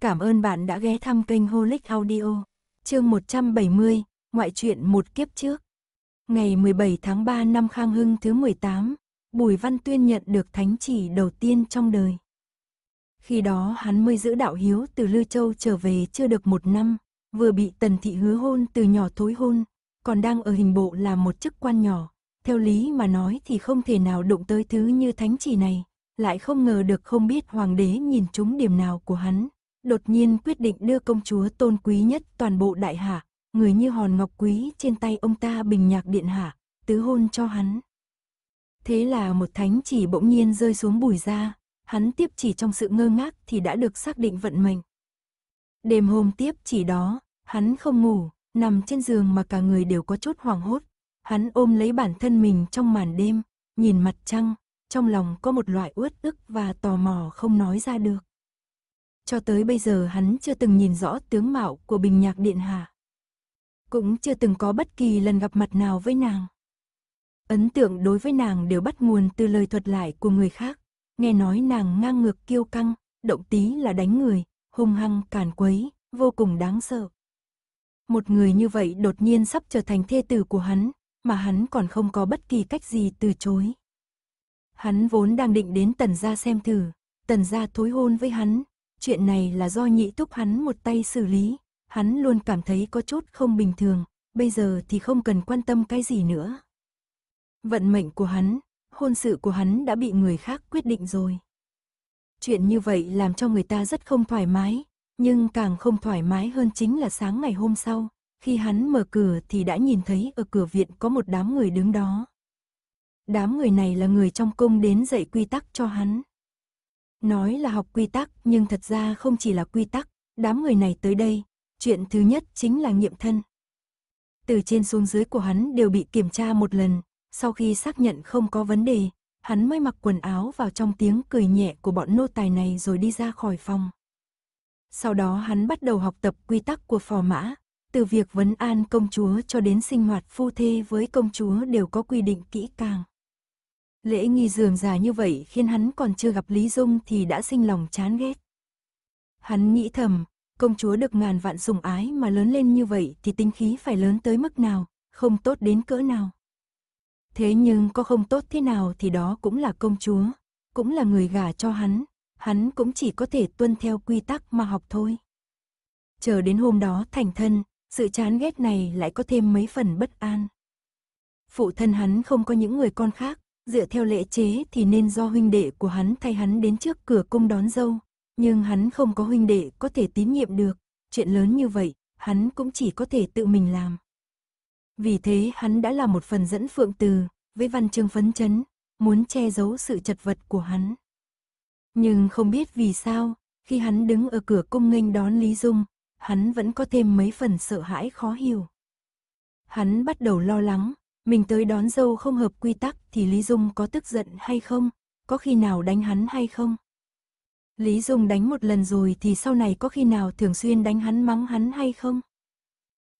Cảm ơn bạn đã ghé thăm kênh Holic Audio. Chương 170, ngoại truyện một kiếp trước. Ngày 17 tháng 3 năm Khang Hưng thứ 18, Bùi Văn Tuyên nhận được thánh chỉ đầu tiên trong đời. Khi đó hắn mới giữ đạo hiếu từ Lư Châu trở về chưa được một năm, vừa bị Tần Thị hứa hôn từ nhỏ thối hôn, còn đang ở hình bộ là một chức quan nhỏ. Theo lý mà nói thì không thể nào đụng tới thứ như thánh chỉ này, lại không ngờ được không biết hoàng đế nhìn trúng điểm nào của hắn, đột nhiên quyết định đưa công chúa tôn quý nhất toàn bộ đại hạ, người như hòn ngọc quý trên tay ông ta bình nhạc điện hạ, tứ hôn cho hắn. Thế là một thánh chỉ bỗng nhiên rơi xuống bùi ra, hắn tiếp chỉ trong sự ngơ ngác thì đã được xác định vận mệnh. Đêm hôm tiếp chỉ đó, hắn không ngủ, nằm trên giường mà cả người đều có chút hoảng hốt. Hắn ôm lấy bản thân mình trong màn đêm, nhìn mặt trăng, trong lòng có một loại uất ức và tò mò không nói ra được cho tới bây giờ hắn chưa từng nhìn rõ tướng mạo của Bình Nhạc Điện Hạ. Cũng chưa từng có bất kỳ lần gặp mặt nào với nàng. Ấn tượng đối với nàng đều bắt nguồn từ lời thuật lại của người khác, nghe nói nàng ngang ngược kiêu căng, động tí là đánh người, hung hăng càn quấy, vô cùng đáng sợ. Một người như vậy đột nhiên sắp trở thành thê tử của hắn, mà hắn còn không có bất kỳ cách gì từ chối. Hắn vốn đang định đến tần gia xem thử, tần gia thối hôn với hắn, chuyện này là do nhị túc hắn một tay xử lý, hắn luôn cảm thấy có chút không bình thường, bây giờ thì không cần quan tâm cái gì nữa. Vận mệnh của hắn, hôn sự của hắn đã bị người khác quyết định rồi. Chuyện như vậy làm cho người ta rất không thoải mái, nhưng càng không thoải mái hơn chính là sáng ngày hôm sau, khi hắn mở cửa thì đã nhìn thấy ở cửa viện có một đám người đứng đó. Đám người này là người trong cung đến dạy quy tắc cho hắn. Nói là học quy tắc, nhưng thật ra không chỉ là quy tắc, đám người này tới đây, chuyện thứ nhất chính là nghiệm thân. Từ trên xuống dưới của hắn đều bị kiểm tra một lần, sau khi xác nhận không có vấn đề, hắn mới mặc quần áo vào trong tiếng cười nhẹ của bọn nô tài này rồi đi ra khỏi phòng. Sau đó hắn bắt đầu học tập quy tắc của phò mã, từ việc vấn an công chúa cho đến sinh hoạt phu thê với công chúa đều có quy định kỹ càng. Lễ nghi dường dài như vậy khiến hắn còn chưa gặp Lý Dung thì đã sinh lòng chán ghét. Hắn nghĩ thầm, công chúa được ngàn vạn sủng ái mà lớn lên như vậy thì tinh khí phải lớn tới mức nào, không tốt đến cỡ nào. Thế nhưng có không tốt thế nào thì đó cũng là công chúa, cũng là người gả cho hắn, hắn cũng chỉ có thể tuân theo quy tắc mà học thôi. Chờ đến hôm đó thành thân, sự chán ghét này lại có thêm mấy phần bất an. Phụ thân hắn không có những người con khác, Dựa theo lễ chế thì nên do huynh đệ của hắn thay hắn đến trước cửa cung đón dâu, nhưng hắn không có huynh đệ có thể tín nhiệm được, chuyện lớn như vậy, hắn cũng chỉ có thể tự mình làm. Vì thế hắn đã là một phần dẫn phượng từ, với văn chương phấn chấn, muốn che giấu sự chật vật của hắn. Nhưng không biết vì sao, khi hắn đứng ở cửa cung nghênh đón Lý Dung, hắn vẫn có thêm mấy phần sợ hãi khó hiểu. Hắn bắt đầu lo lắng, mình tới đón dâu không hợp quy tắc thì Lý Dung có tức giận hay không? Có khi nào đánh hắn hay không? Lý Dung đánh một lần rồi thì sau này có khi nào thường xuyên đánh hắn mắng hắn hay không?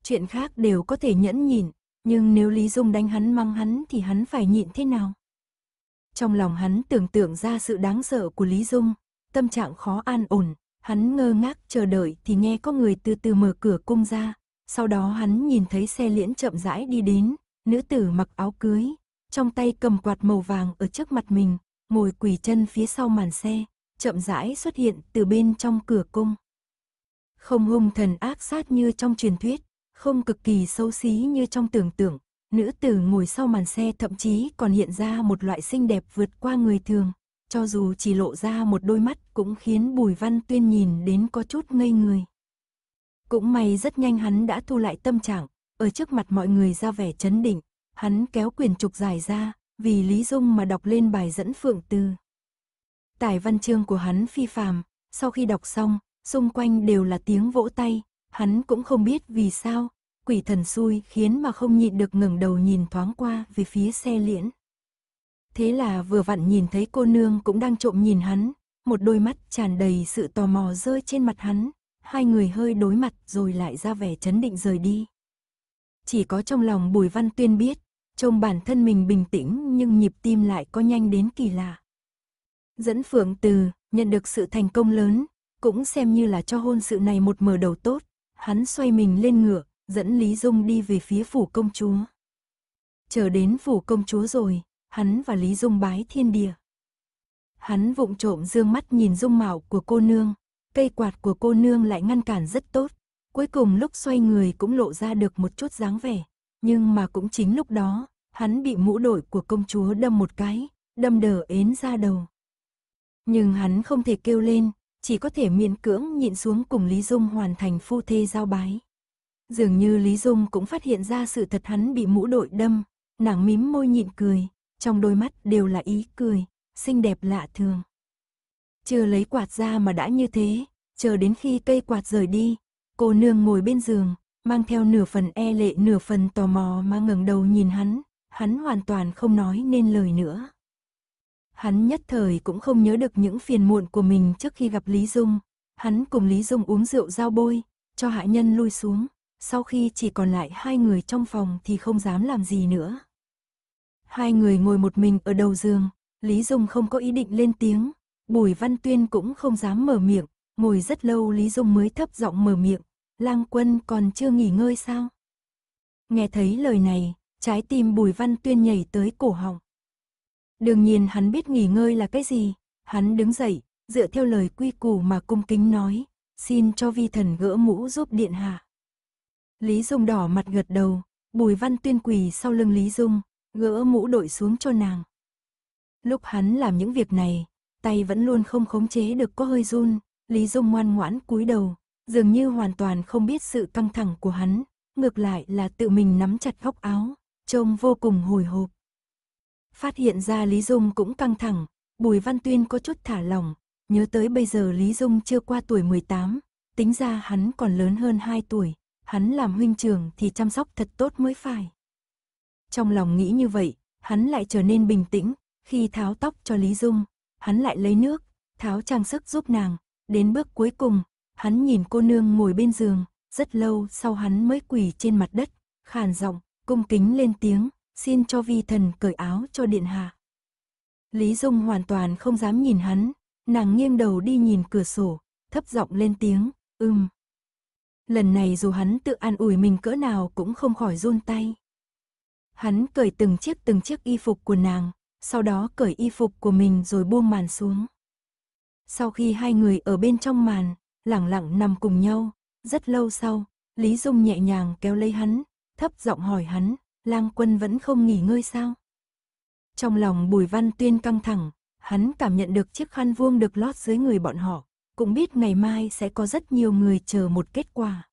Chuyện khác đều có thể nhẫn nhịn, nhưng nếu Lý Dung đánh hắn mắng hắn thì hắn phải nhịn thế nào? Trong lòng hắn tưởng tượng ra sự đáng sợ của Lý Dung, tâm trạng khó an ổn, hắn ngơ ngác chờ đợi thì nghe có người từ từ mở cửa cung ra, sau đó hắn nhìn thấy xe liễn chậm rãi đi đến, Nữ tử mặc áo cưới, trong tay cầm quạt màu vàng ở trước mặt mình, ngồi quỳ chân phía sau màn xe, chậm rãi xuất hiện từ bên trong cửa cung. Không hung thần ác sát như trong truyền thuyết, không cực kỳ xấu xí như trong tưởng tượng, nữ tử ngồi sau màn xe thậm chí còn hiện ra một loại xinh đẹp vượt qua người thường, cho dù chỉ lộ ra một đôi mắt cũng khiến Bùi Văn Tuyên nhìn đến có chút ngây người. Cũng may rất nhanh hắn đã thu lại tâm trạng, ở trước mặt mọi người ra vẻ chấn định, hắn kéo quyền trục dài ra, vì Lý Dung mà đọc lên bài dẫn Phượng Tư. Tài văn chương của hắn phi phàm, sau khi đọc xong, xung quanh đều là tiếng vỗ tay, hắn cũng không biết vì sao, quỷ thần xui khiến mà không nhịn được ngẩng đầu nhìn thoáng qua về phía xe liễn. Thế là vừa vặn nhìn thấy cô nương cũng đang trộm nhìn hắn, một đôi mắt tràn đầy sự tò mò rơi trên mặt hắn, hai người hơi đối mặt rồi lại ra vẻ chấn định rời đi chỉ có trong lòng Bùi Văn Tuyên biết, trông bản thân mình bình tĩnh nhưng nhịp tim lại có nhanh đến kỳ lạ. Dẫn Phượng Từ nhận được sự thành công lớn, cũng xem như là cho hôn sự này một mở đầu tốt, hắn xoay mình lên ngựa, dẫn Lý Dung đi về phía phủ công chúa. Chờ đến phủ công chúa rồi, hắn và Lý Dung bái thiên địa. Hắn vụng trộm dương mắt nhìn dung mạo của cô nương, cây quạt của cô nương lại ngăn cản rất tốt, Cuối cùng lúc xoay người cũng lộ ra được một chút dáng vẻ. Nhưng mà cũng chính lúc đó, hắn bị mũ đội của công chúa đâm một cái, đâm đờ ến ra đầu. Nhưng hắn không thể kêu lên, chỉ có thể miễn cưỡng nhịn xuống cùng Lý Dung hoàn thành phu thê giao bái. Dường như Lý Dung cũng phát hiện ra sự thật hắn bị mũ đội đâm, nàng mím môi nhịn cười, trong đôi mắt đều là ý cười, xinh đẹp lạ thường. Chưa lấy quạt ra mà đã như thế, chờ đến khi cây quạt rời đi, Cô nương ngồi bên giường, mang theo nửa phần e lệ nửa phần tò mò mà ngẩng đầu nhìn hắn, hắn hoàn toàn không nói nên lời nữa. Hắn nhất thời cũng không nhớ được những phiền muộn của mình trước khi gặp Lý Dung, hắn cùng Lý Dung uống rượu giao bôi, cho hạ nhân lui xuống, sau khi chỉ còn lại hai người trong phòng thì không dám làm gì nữa. Hai người ngồi một mình ở đầu giường, Lý Dung không có ý định lên tiếng, Bùi Văn Tuyên cũng không dám mở miệng, Ngồi rất lâu Lý Dung mới thấp giọng mở miệng, lang quân còn chưa nghỉ ngơi sao? Nghe thấy lời này, trái tim Bùi Văn Tuyên nhảy tới cổ họng. Đương nhiên hắn biết nghỉ ngơi là cái gì, hắn đứng dậy, dựa theo lời quy củ mà cung kính nói, xin cho vi thần gỡ mũ giúp điện hạ. Lý Dung đỏ mặt gật đầu, Bùi Văn Tuyên quỳ sau lưng Lý Dung, gỡ mũ đội xuống cho nàng. Lúc hắn làm những việc này, tay vẫn luôn không khống chế được có hơi run, Lý Dung ngoan ngoãn cúi đầu, dường như hoàn toàn không biết sự căng thẳng của hắn, ngược lại là tự mình nắm chặt góc áo, trông vô cùng hồi hộp. Phát hiện ra Lý Dung cũng căng thẳng, Bùi Văn Tuyên có chút thả lỏng, nhớ tới bây giờ Lý Dung chưa qua tuổi 18, tính ra hắn còn lớn hơn 2 tuổi, hắn làm huynh trường thì chăm sóc thật tốt mới phải. Trong lòng nghĩ như vậy, hắn lại trở nên bình tĩnh, khi tháo tóc cho Lý Dung, hắn lại lấy nước, tháo trang sức giúp nàng, Đến bước cuối cùng, hắn nhìn cô nương ngồi bên giường, rất lâu sau hắn mới quỳ trên mặt đất, khàn giọng, cung kính lên tiếng, xin cho vi thần cởi áo cho điện hạ. Lý Dung hoàn toàn không dám nhìn hắn, nàng nghiêng đầu đi nhìn cửa sổ, thấp giọng lên tiếng, ưm. Lần này dù hắn tự an ủi mình cỡ nào cũng không khỏi run tay. Hắn cởi từng chiếc từng chiếc y phục của nàng, sau đó cởi y phục của mình rồi buông màn xuống. Sau khi hai người ở bên trong màn, lẳng lặng nằm cùng nhau, rất lâu sau, Lý Dung nhẹ nhàng kéo lấy hắn, thấp giọng hỏi hắn, lang quân vẫn không nghỉ ngơi sao? Trong lòng Bùi Văn Tuyên căng thẳng, hắn cảm nhận được chiếc khăn vuông được lót dưới người bọn họ, cũng biết ngày mai sẽ có rất nhiều người chờ một kết quả.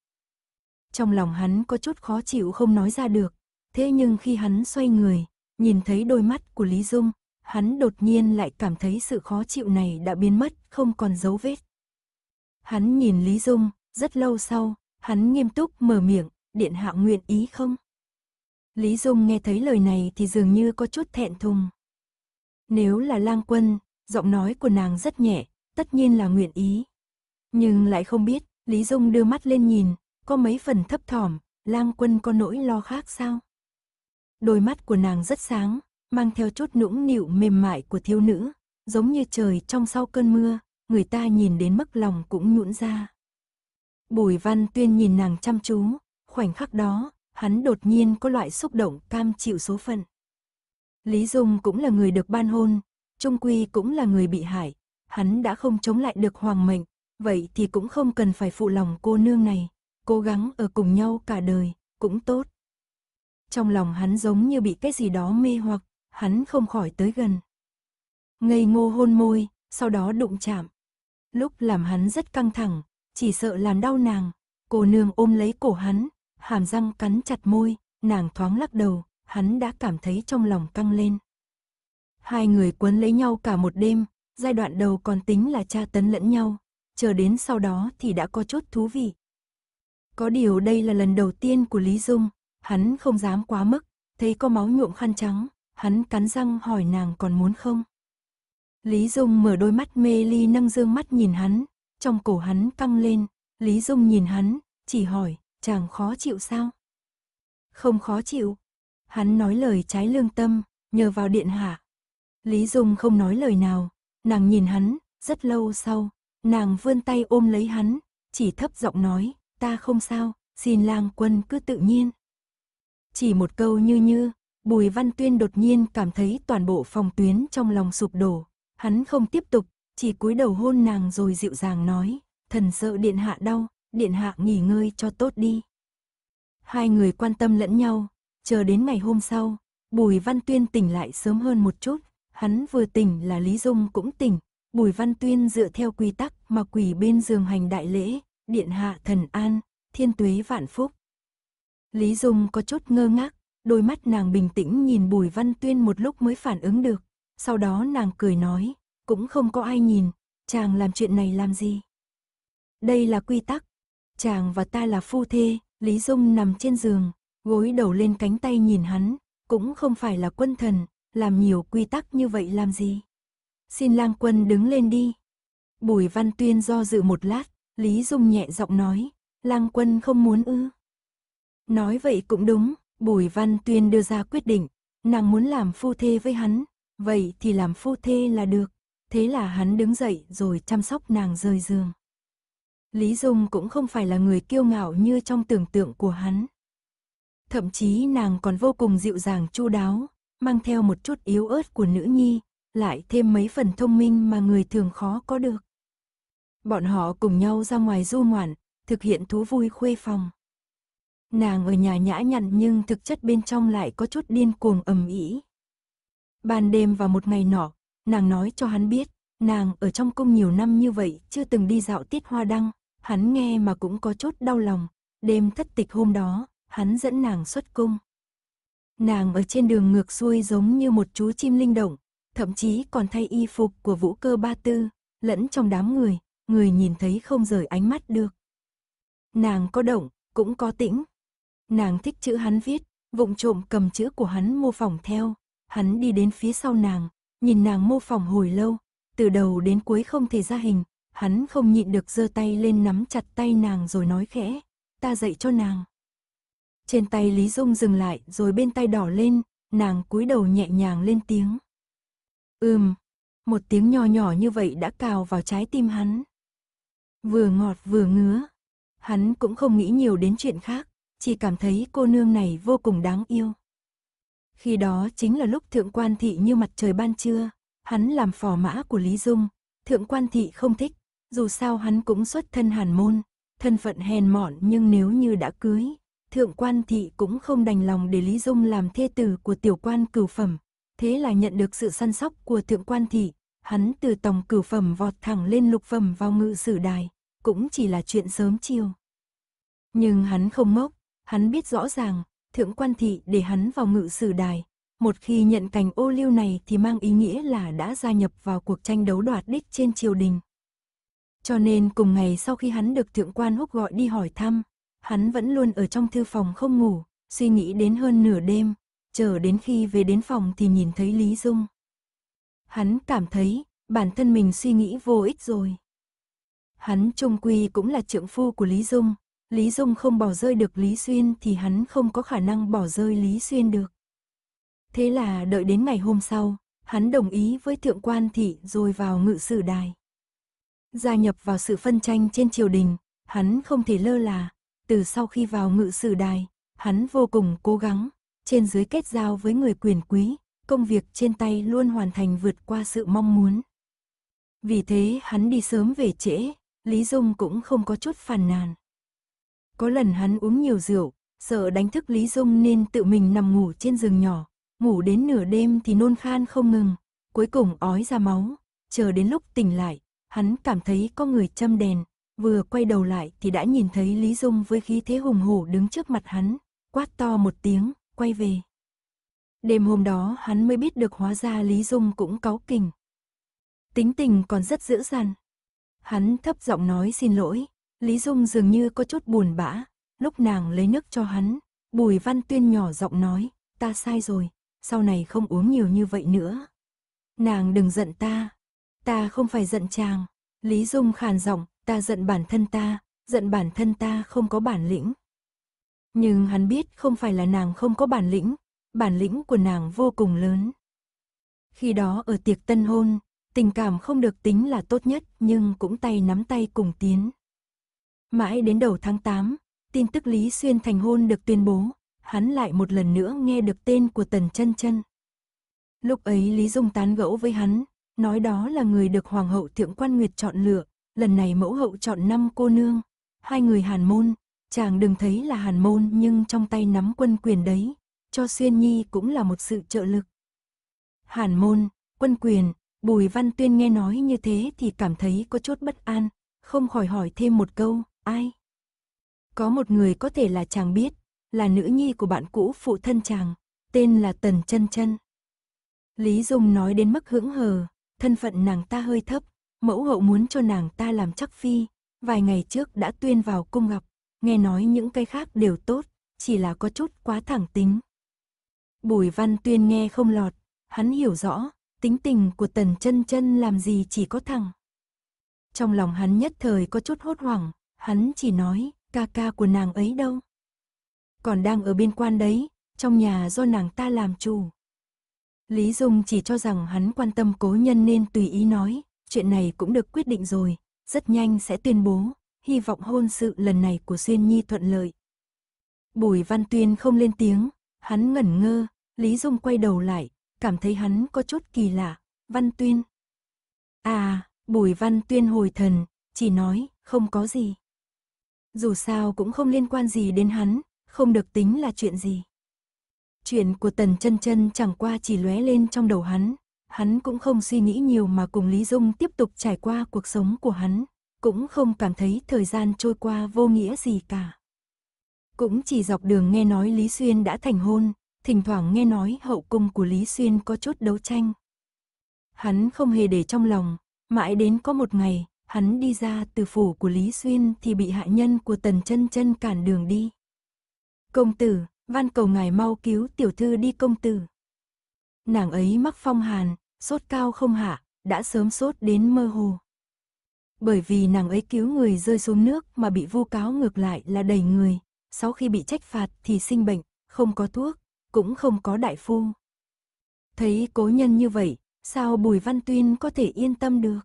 Trong lòng hắn có chút khó chịu không nói ra được, thế nhưng khi hắn xoay người, nhìn thấy đôi mắt của Lý Dung, hắn đột nhiên lại cảm thấy sự khó chịu này đã biến mất, không còn dấu vết. Hắn nhìn Lý Dung, rất lâu sau, hắn nghiêm túc mở miệng, điện hạ nguyện ý không? Lý Dung nghe thấy lời này thì dường như có chút thẹn thùng. Nếu là lang quân, giọng nói của nàng rất nhẹ, tất nhiên là nguyện ý. Nhưng lại không biết, Lý Dung đưa mắt lên nhìn, có mấy phần thấp thỏm, lang quân có nỗi lo khác sao? Đôi mắt của nàng rất sáng, mang theo chút nũng nịu mềm mại của thiếu nữ, giống như trời trong sau cơn mưa, người ta nhìn đến mức lòng cũng nhũn ra. Bùi Văn Tuyên nhìn nàng chăm chú, khoảnh khắc đó, hắn đột nhiên có loại xúc động cam chịu số phận. Lý Dung cũng là người được ban hôn, Trung Quy cũng là người bị hại, hắn đã không chống lại được hoàng mệnh, vậy thì cũng không cần phải phụ lòng cô nương này, cố gắng ở cùng nhau cả đời, cũng tốt. Trong lòng hắn giống như bị cái gì đó mê hoặc, hắn không khỏi tới gần. Ngây ngô hôn môi, sau đó đụng chạm. Lúc làm hắn rất căng thẳng, chỉ sợ làm đau nàng. Cô nương ôm lấy cổ hắn, hàm răng cắn chặt môi, nàng thoáng lắc đầu, hắn đã cảm thấy trong lòng căng lên. Hai người quấn lấy nhau cả một đêm, giai đoạn đầu còn tính là tra tấn lẫn nhau, chờ đến sau đó thì đã có chút thú vị. Có điều đây là lần đầu tiên của Lý Dung, hắn không dám quá mức, thấy có máu nhuộm khăn trắng, hắn cắn răng hỏi nàng còn muốn không. Lý Dung mở đôi mắt mê ly nâng dương mắt nhìn hắn, trong cổ hắn căng lên, Lý Dung nhìn hắn, chỉ hỏi, chàng khó chịu sao? Không khó chịu. Hắn nói lời trái lương tâm, nhờ vào điện hạ. Lý Dung không nói lời nào, nàng nhìn hắn, rất lâu sau, nàng vươn tay ôm lấy hắn, chỉ thấp giọng nói, ta không sao, xin lang quân cứ tự nhiên. Chỉ một câu như như, Bùi Văn Tuyên đột nhiên cảm thấy toàn bộ phòng tuyến trong lòng sụp đổ. Hắn không tiếp tục, chỉ cúi đầu hôn nàng rồi dịu dàng nói, thần sợ điện hạ đau, điện hạ nghỉ ngơi cho tốt đi. Hai người quan tâm lẫn nhau, chờ đến ngày hôm sau, Bùi Văn Tuyên tỉnh lại sớm hơn một chút, hắn vừa tỉnh là Lý Dung cũng tỉnh, Bùi Văn Tuyên dựa theo quy tắc mà quỷ bên giường hành đại lễ, điện hạ thần an, thiên tuế vạn phúc. Lý Dung có chút ngơ ngác, Đôi mắt nàng bình tĩnh nhìn Bùi Văn Tuyên một lúc mới phản ứng được. Sau đó nàng cười nói, cũng không có ai nhìn, chàng làm chuyện này làm gì. Đây là quy tắc. Chàng và ta là phu thê, Lý Dung nằm trên giường, gối đầu lên cánh tay nhìn hắn, cũng không phải là quân thần, làm nhiều quy tắc như vậy làm gì. Xin lang quân đứng lên đi. Bùi Văn Tuyên do dự một lát, Lý Dung nhẹ giọng nói, lang quân không muốn ư. Nói vậy cũng đúng, Bùi Văn Tuyên đưa ra quyết định, nàng muốn làm phu thê với hắn, vậy thì làm phu thê là được. Thế là hắn đứng dậy rồi chăm sóc nàng rời giường. Lý Dung cũng không phải là người kiêu ngạo như trong tưởng tượng của hắn. Thậm chí nàng còn vô cùng dịu dàng chu đáo, mang theo một chút yếu ớt của nữ nhi, lại thêm mấy phần thông minh mà người thường khó có được. Bọn họ cùng nhau ra ngoài du ngoạn, thực hiện thú vui khuê phòng nàng ở nhà nhã nhặn nhưng thực chất bên trong lại có chút điên cuồng ầm ĩ. Ban đêm và một ngày nọ, nàng nói cho hắn biết, nàng ở trong cung nhiều năm như vậy chưa từng đi dạo tiết hoa đăng, hắn nghe mà cũng có chút đau lòng, đêm thất tịch hôm đó, hắn dẫn nàng xuất cung. Nàng ở trên đường ngược xuôi giống như một chú chim linh động, thậm chí còn thay y phục của vũ cơ ba tư, lẫn trong đám người, người nhìn thấy không rời ánh mắt được. Nàng có động, cũng có tĩnh, Nàng thích chữ hắn viết, vụng trộm cầm chữ của hắn mô phỏng theo. Hắn đi đến phía sau nàng, nhìn nàng mô phỏng hồi lâu, từ đầu đến cuối không thể ra hình. Hắn không nhịn được giơ tay lên nắm chặt tay nàng rồi nói khẽ, ta dạy cho nàng. Trên tay Lý Dung dừng lại rồi bên tay đỏ lên, nàng cúi đầu nhẹ nhàng lên tiếng. Ừm, một tiếng nhỏ nhỏ như vậy đã cào vào trái tim hắn. Vừa ngọt vừa ngứa, hắn cũng không nghĩ nhiều đến chuyện khác, chỉ cảm thấy cô nương này vô cùng đáng yêu. Khi đó chính là lúc thượng quan thị như mặt trời ban trưa, hắn làm phò mã của Lý Dung, thượng quan thị không thích, dù sao hắn cũng xuất thân hàn môn, thân phận hèn mọn nhưng nếu như đã cưới, thượng quan thị cũng không đành lòng để Lý Dung làm thê tử của tiểu quan cửu phẩm, thế là nhận được sự săn sóc của thượng quan thị, hắn từ tổng cửu phẩm vọt thẳng lên lục phẩm vào ngự sử đài, cũng chỉ là chuyện sớm chiều. Nhưng hắn không mốc. Hắn biết rõ ràng, thượng quan thị để hắn vào ngự sử đài. Một khi nhận cành ô liu này thì mang ý nghĩa là đã gia nhập vào cuộc tranh đấu đoạt đích trên triều đình. Cho nên cùng ngày sau khi hắn được thượng quan húc gọi đi hỏi thăm, hắn vẫn luôn ở trong thư phòng không ngủ, suy nghĩ đến hơn nửa đêm, chờ đến khi về đến phòng thì nhìn thấy Lý Dung. Hắn cảm thấy bản thân mình suy nghĩ vô ích rồi. Hắn trung quy cũng là trượng phu của Lý Dung, Lý Dung không bỏ rơi được Lý Xuyên thì hắn không có khả năng bỏ rơi Lý Xuyên được. Thế là đợi đến ngày hôm sau, hắn đồng ý với thượng quan thị rồi vào ngự sử đài. Gia nhập vào sự phân tranh trên triều đình, hắn không thể lơ là, từ sau khi vào ngự sử đài, hắn vô cùng cố gắng, trên dưới kết giao với người quyền quý, công việc trên tay luôn hoàn thành vượt qua sự mong muốn. Vì thế hắn đi sớm về trễ, Lý Dung cũng không có chút phàn nàn. Có lần hắn uống nhiều rượu, sợ đánh thức Lý Dung nên tự mình nằm ngủ trên giường nhỏ, ngủ đến nửa đêm thì nôn khan không ngừng, cuối cùng ói ra máu, chờ đến lúc tỉnh lại, hắn cảm thấy có người châm đèn, vừa quay đầu lại thì đã nhìn thấy Lý Dung với khí thế hùng hổ đứng trước mặt hắn, quát to một tiếng, quay về. Đêm hôm đó hắn mới biết được hóa ra Lý Dung cũng cáu kỉnh. Tính tình còn rất dữ dằn. Hắn thấp giọng nói xin lỗi, Lý Dung dường như có chút buồn bã, lúc nàng lấy nước cho hắn, Bùi Văn Tuyên nhỏ giọng nói, ta sai rồi, sau này không uống nhiều như vậy nữa. Nàng đừng giận ta, ta không phải giận chàng. Lý Dung khàn giọng, ta giận bản thân ta, giận bản thân ta không có bản lĩnh. Nhưng hắn biết không phải là nàng không có bản lĩnh, bản lĩnh của nàng vô cùng lớn. Khi đó ở tiệc tân hôn, tình cảm không được tính là tốt nhất nhưng cũng tay nắm tay cùng tiến. Mãi đến đầu tháng 8, tin tức Lý Xuyên thành hôn được tuyên bố, hắn lại một lần nữa nghe được tên của Tần Chân Chân. Lúc ấy Lý Dung tán gẫu với hắn, nói đó là người được Hoàng hậu Thượng Quan Nguyệt chọn lựa, lần này mẫu hậu chọn năm cô nương, hai người Hàn Môn, chàng đừng thấy là Hàn Môn nhưng trong tay nắm quân quyền đấy, cho Xuyên Nhi cũng là một sự trợ lực. Hàn Môn, quân quyền, Bùi Văn Tuyên nghe nói như thế thì cảm thấy có chút bất an, không khỏi hỏi thêm một câu, Ai? Có một người có thể là chàng biết, là nữ nhi của bạn cũ phụ thân chàng, tên là Tần Chân Chân. Lý Dung nói đến mức hững hờ, thân phận nàng ta hơi thấp, mẫu hậu muốn cho nàng ta làm chắc phi, vài ngày trước đã tuyên vào cung gặp, nghe nói những cái khác đều tốt, chỉ là có chút quá thẳng tính. Bùi Văn Tuyên nghe không lọt, hắn hiểu rõ, tính tình của Tần Chân Chân làm gì chỉ có thẳng. Trong lòng hắn nhất thời có chút hốt hoảng, Hắn chỉ nói, ca ca của nàng ấy đâu? Còn đang ở biên quan đấy, trong nhà do nàng ta làm chủ. Lý Dung chỉ cho rằng hắn quan tâm cố nhân nên tùy ý nói, chuyện này cũng được quyết định rồi, rất nhanh sẽ tuyên bố, hy vọng hôn sự lần này của Xuyên Nhi thuận lợi. Bùi Văn Tuyên không lên tiếng, hắn ngẩn ngơ, Lý Dung quay đầu lại, cảm thấy hắn có chút kỳ lạ, Văn Tuyên. À, Bùi Văn Tuyên hồi thần, chỉ nói, không có gì. Dù sao cũng không liên quan gì đến hắn, không được tính là chuyện gì. Chuyện của Tần Chân Chân chẳng qua chỉ lóe lên trong đầu hắn, hắn cũng không suy nghĩ nhiều mà cùng Lý Dung tiếp tục trải qua cuộc sống của hắn, cũng không cảm thấy thời gian trôi qua vô nghĩa gì cả. Cũng chỉ dọc đường nghe nói Lý Xuyên đã thành hôn, thỉnh thoảng nghe nói hậu cung của Lý Xuyên có chút đấu tranh. Hắn không hề để trong lòng, mãi đến có một ngày, hắn đi ra từ phủ của Lý Xuyên thì bị hạ nhân của Tần Chân Chân cản đường đi. "Công tử, van cầu ngài mau cứu tiểu thư đi công tử." Nàng ấy mắc phong hàn, sốt cao không hạ, đã sớm sốt đến mơ hồ. Bởi vì nàng ấy cứu người rơi xuống nước mà bị vu cáo ngược lại là đầy người, sau khi bị trách phạt thì sinh bệnh, không có thuốc, cũng không có đại phu. Thấy cố nhân như vậy, sao Bùi Văn Tuyên có thể yên tâm được?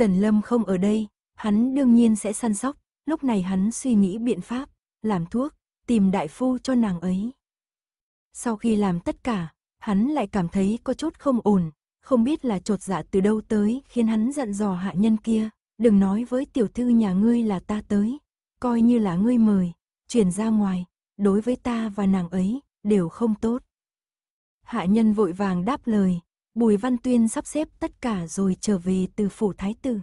Tần Lâm không ở đây, hắn đương nhiên sẽ săn sóc, lúc này hắn suy nghĩ biện pháp, làm thuốc, tìm đại phu cho nàng ấy. Sau khi làm tất cả, hắn lại cảm thấy có chút không ổn, không biết là trột dạ từ đâu tới khiến hắn giận dò hạ nhân kia, đừng nói với tiểu thư nhà ngươi là ta tới, coi như là ngươi mời, chuyển ra ngoài, đối với ta và nàng ấy, đều không tốt. Hạ nhân vội vàng đáp lời, Bùi Văn Tuyên sắp xếp tất cả rồi trở về từ phủ thái tử.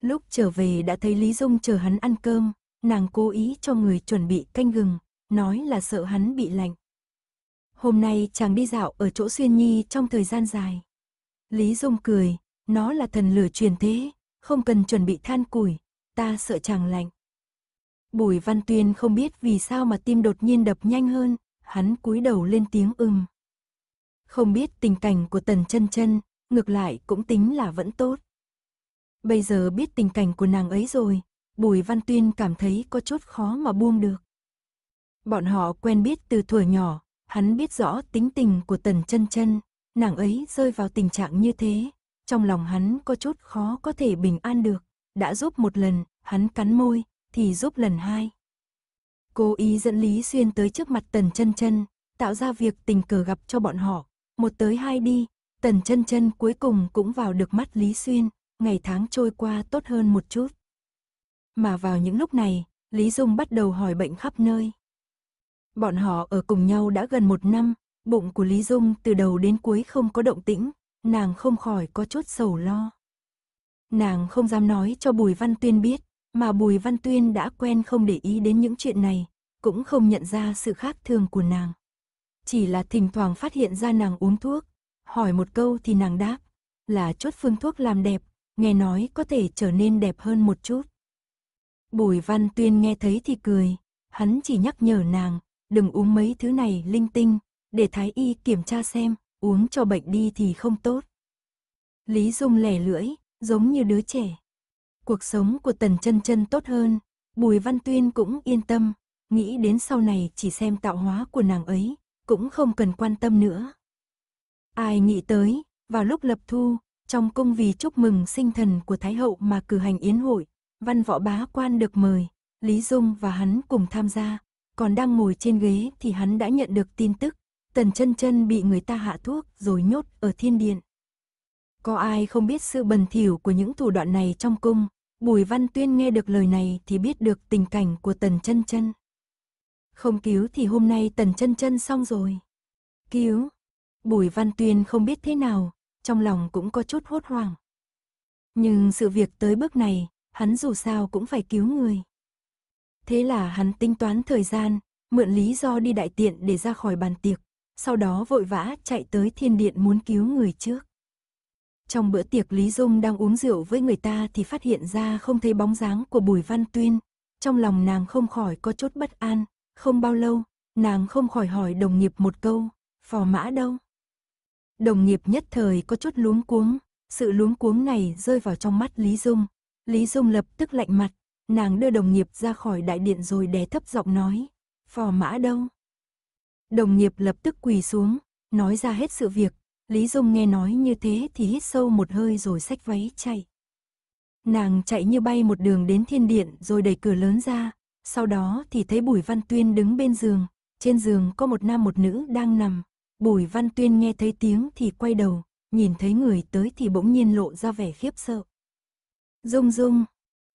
Lúc trở về đã thấy Lý Dung chờ hắn ăn cơm, nàng cố ý cho người chuẩn bị canh gừng, nói là sợ hắn bị lạnh. Hôm nay chàng đi dạo ở chỗ Xuyên Nhi trong thời gian dài. Lý Dung cười, nó là thần lửa truyền thế, không cần chuẩn bị than củi, ta sợ chàng lạnh. Bùi Văn Tuyên không biết vì sao mà tim đột nhiên đập nhanh hơn, hắn cúi đầu lên tiếng um. Không biết tình cảnh của Tần Chân Chân, ngược lại cũng tính là vẫn tốt. Bây giờ biết tình cảnh của nàng ấy rồi, Bùi Văn Tuyên cảm thấy có chút khó mà buông được. Bọn họ quen biết từ thuở nhỏ, hắn biết rõ tính tình của Tần Chân Chân, nàng ấy rơi vào tình trạng như thế, trong lòng hắn có chút khó có thể bình an được, đã giúp một lần, hắn cắn môi, thì giúp lần hai. Cố ý dẫn Lý Xuyên tới trước mặt Tần Chân Chân, tạo ra việc tình cờ gặp cho bọn họ, một tới hai đi, tần chân chân cuối cùng cũng vào được mắt Lý Xuyên, ngày tháng trôi qua tốt hơn một chút. Mà vào những lúc này, Lý Dung bắt đầu hỏi bệnh khắp nơi. Bọn họ ở cùng nhau đã gần một năm, bụng của Lý Dung từ đầu đến cuối không có động tĩnh, nàng không khỏi có chút sầu lo. Nàng không dám nói cho Bùi Văn Tuyên biết, mà Bùi Văn Tuyên đã quen không để ý đến những chuyện này, cũng không nhận ra sự khác thường của nàng. Chỉ là thỉnh thoảng phát hiện ra nàng uống thuốc, hỏi một câu thì nàng đáp, là chốt phương thuốc làm đẹp, nghe nói có thể trở nên đẹp hơn một chút. Bùi Văn Tuyên nghe thấy thì cười, hắn chỉ nhắc nhở nàng, đừng uống mấy thứ này linh tinh, để thái y kiểm tra xem, uống cho bệnh đi thì không tốt. Lý Dung lẻ lưỡi, giống như đứa trẻ. Cuộc sống của Tần Chân Chân tốt hơn, Bùi Văn Tuyên cũng yên tâm, nghĩ đến sau này chỉ xem tạo hóa của nàng ấy, cũng không cần quan tâm nữa. Ai nghĩ tới, vào lúc lập thu, trong cung vì chúc mừng sinh thần của Thái Hậu mà cử hành yến hội, văn võ bá quan được mời, Lý Dung và hắn cùng tham gia, còn đang ngồi trên ghế thì hắn đã nhận được tin tức, Tần chân chân bị người ta hạ thuốc rồi nhốt ở thiên điện. Có ai không biết sự bần thỉu của những thủ đoạn này trong cung, Bùi Văn Tuyên nghe được lời này thì biết được tình cảnh của Tần chân chân không cứu thì hôm nay tần chân chân xong rồi. Cứu. Bùi Văn Tuyên không biết thế nào, trong lòng cũng có chút hốt hoảng. Nhưng sự việc tới bước này, hắn dù sao cũng phải cứu người. Thế là hắn tính toán thời gian, mượn lý do đi đại tiện để ra khỏi bàn tiệc, sau đó vội vã chạy tới thiên điện muốn cứu người trước. Trong bữa tiệc Lý Dung đang uống rượu với người ta thì phát hiện ra không thấy bóng dáng của Bùi Văn Tuyên, trong lòng nàng không khỏi có chút bất an, không bao lâu, nàng không khỏi hỏi đồng nghiệp một câu, phò mã đâu? Đồng nghiệp nhất thời có chút luống cuống, sự luống cuống này rơi vào trong mắt Lý Dung. Lý Dung lập tức lạnh mặt, nàng đưa đồng nghiệp ra khỏi đại điện rồi đè thấp giọng nói, phò mã đâu? Đồng nghiệp lập tức quỳ xuống, nói ra hết sự việc. Lý Dung nghe nói như thế thì hít sâu một hơi rồi xách váy chạy. Nàng chạy như bay một đường đến thiên điện rồi đẩy cửa lớn ra, sau đó thì thấy Bùi Văn Tuyên đứng bên giường, trên giường có một nam một nữ đang nằm. Bùi Văn Tuyên nghe thấy tiếng thì quay đầu, nhìn thấy người tới thì bỗng nhiên lộ ra vẻ khiếp sợ. Dung Dung,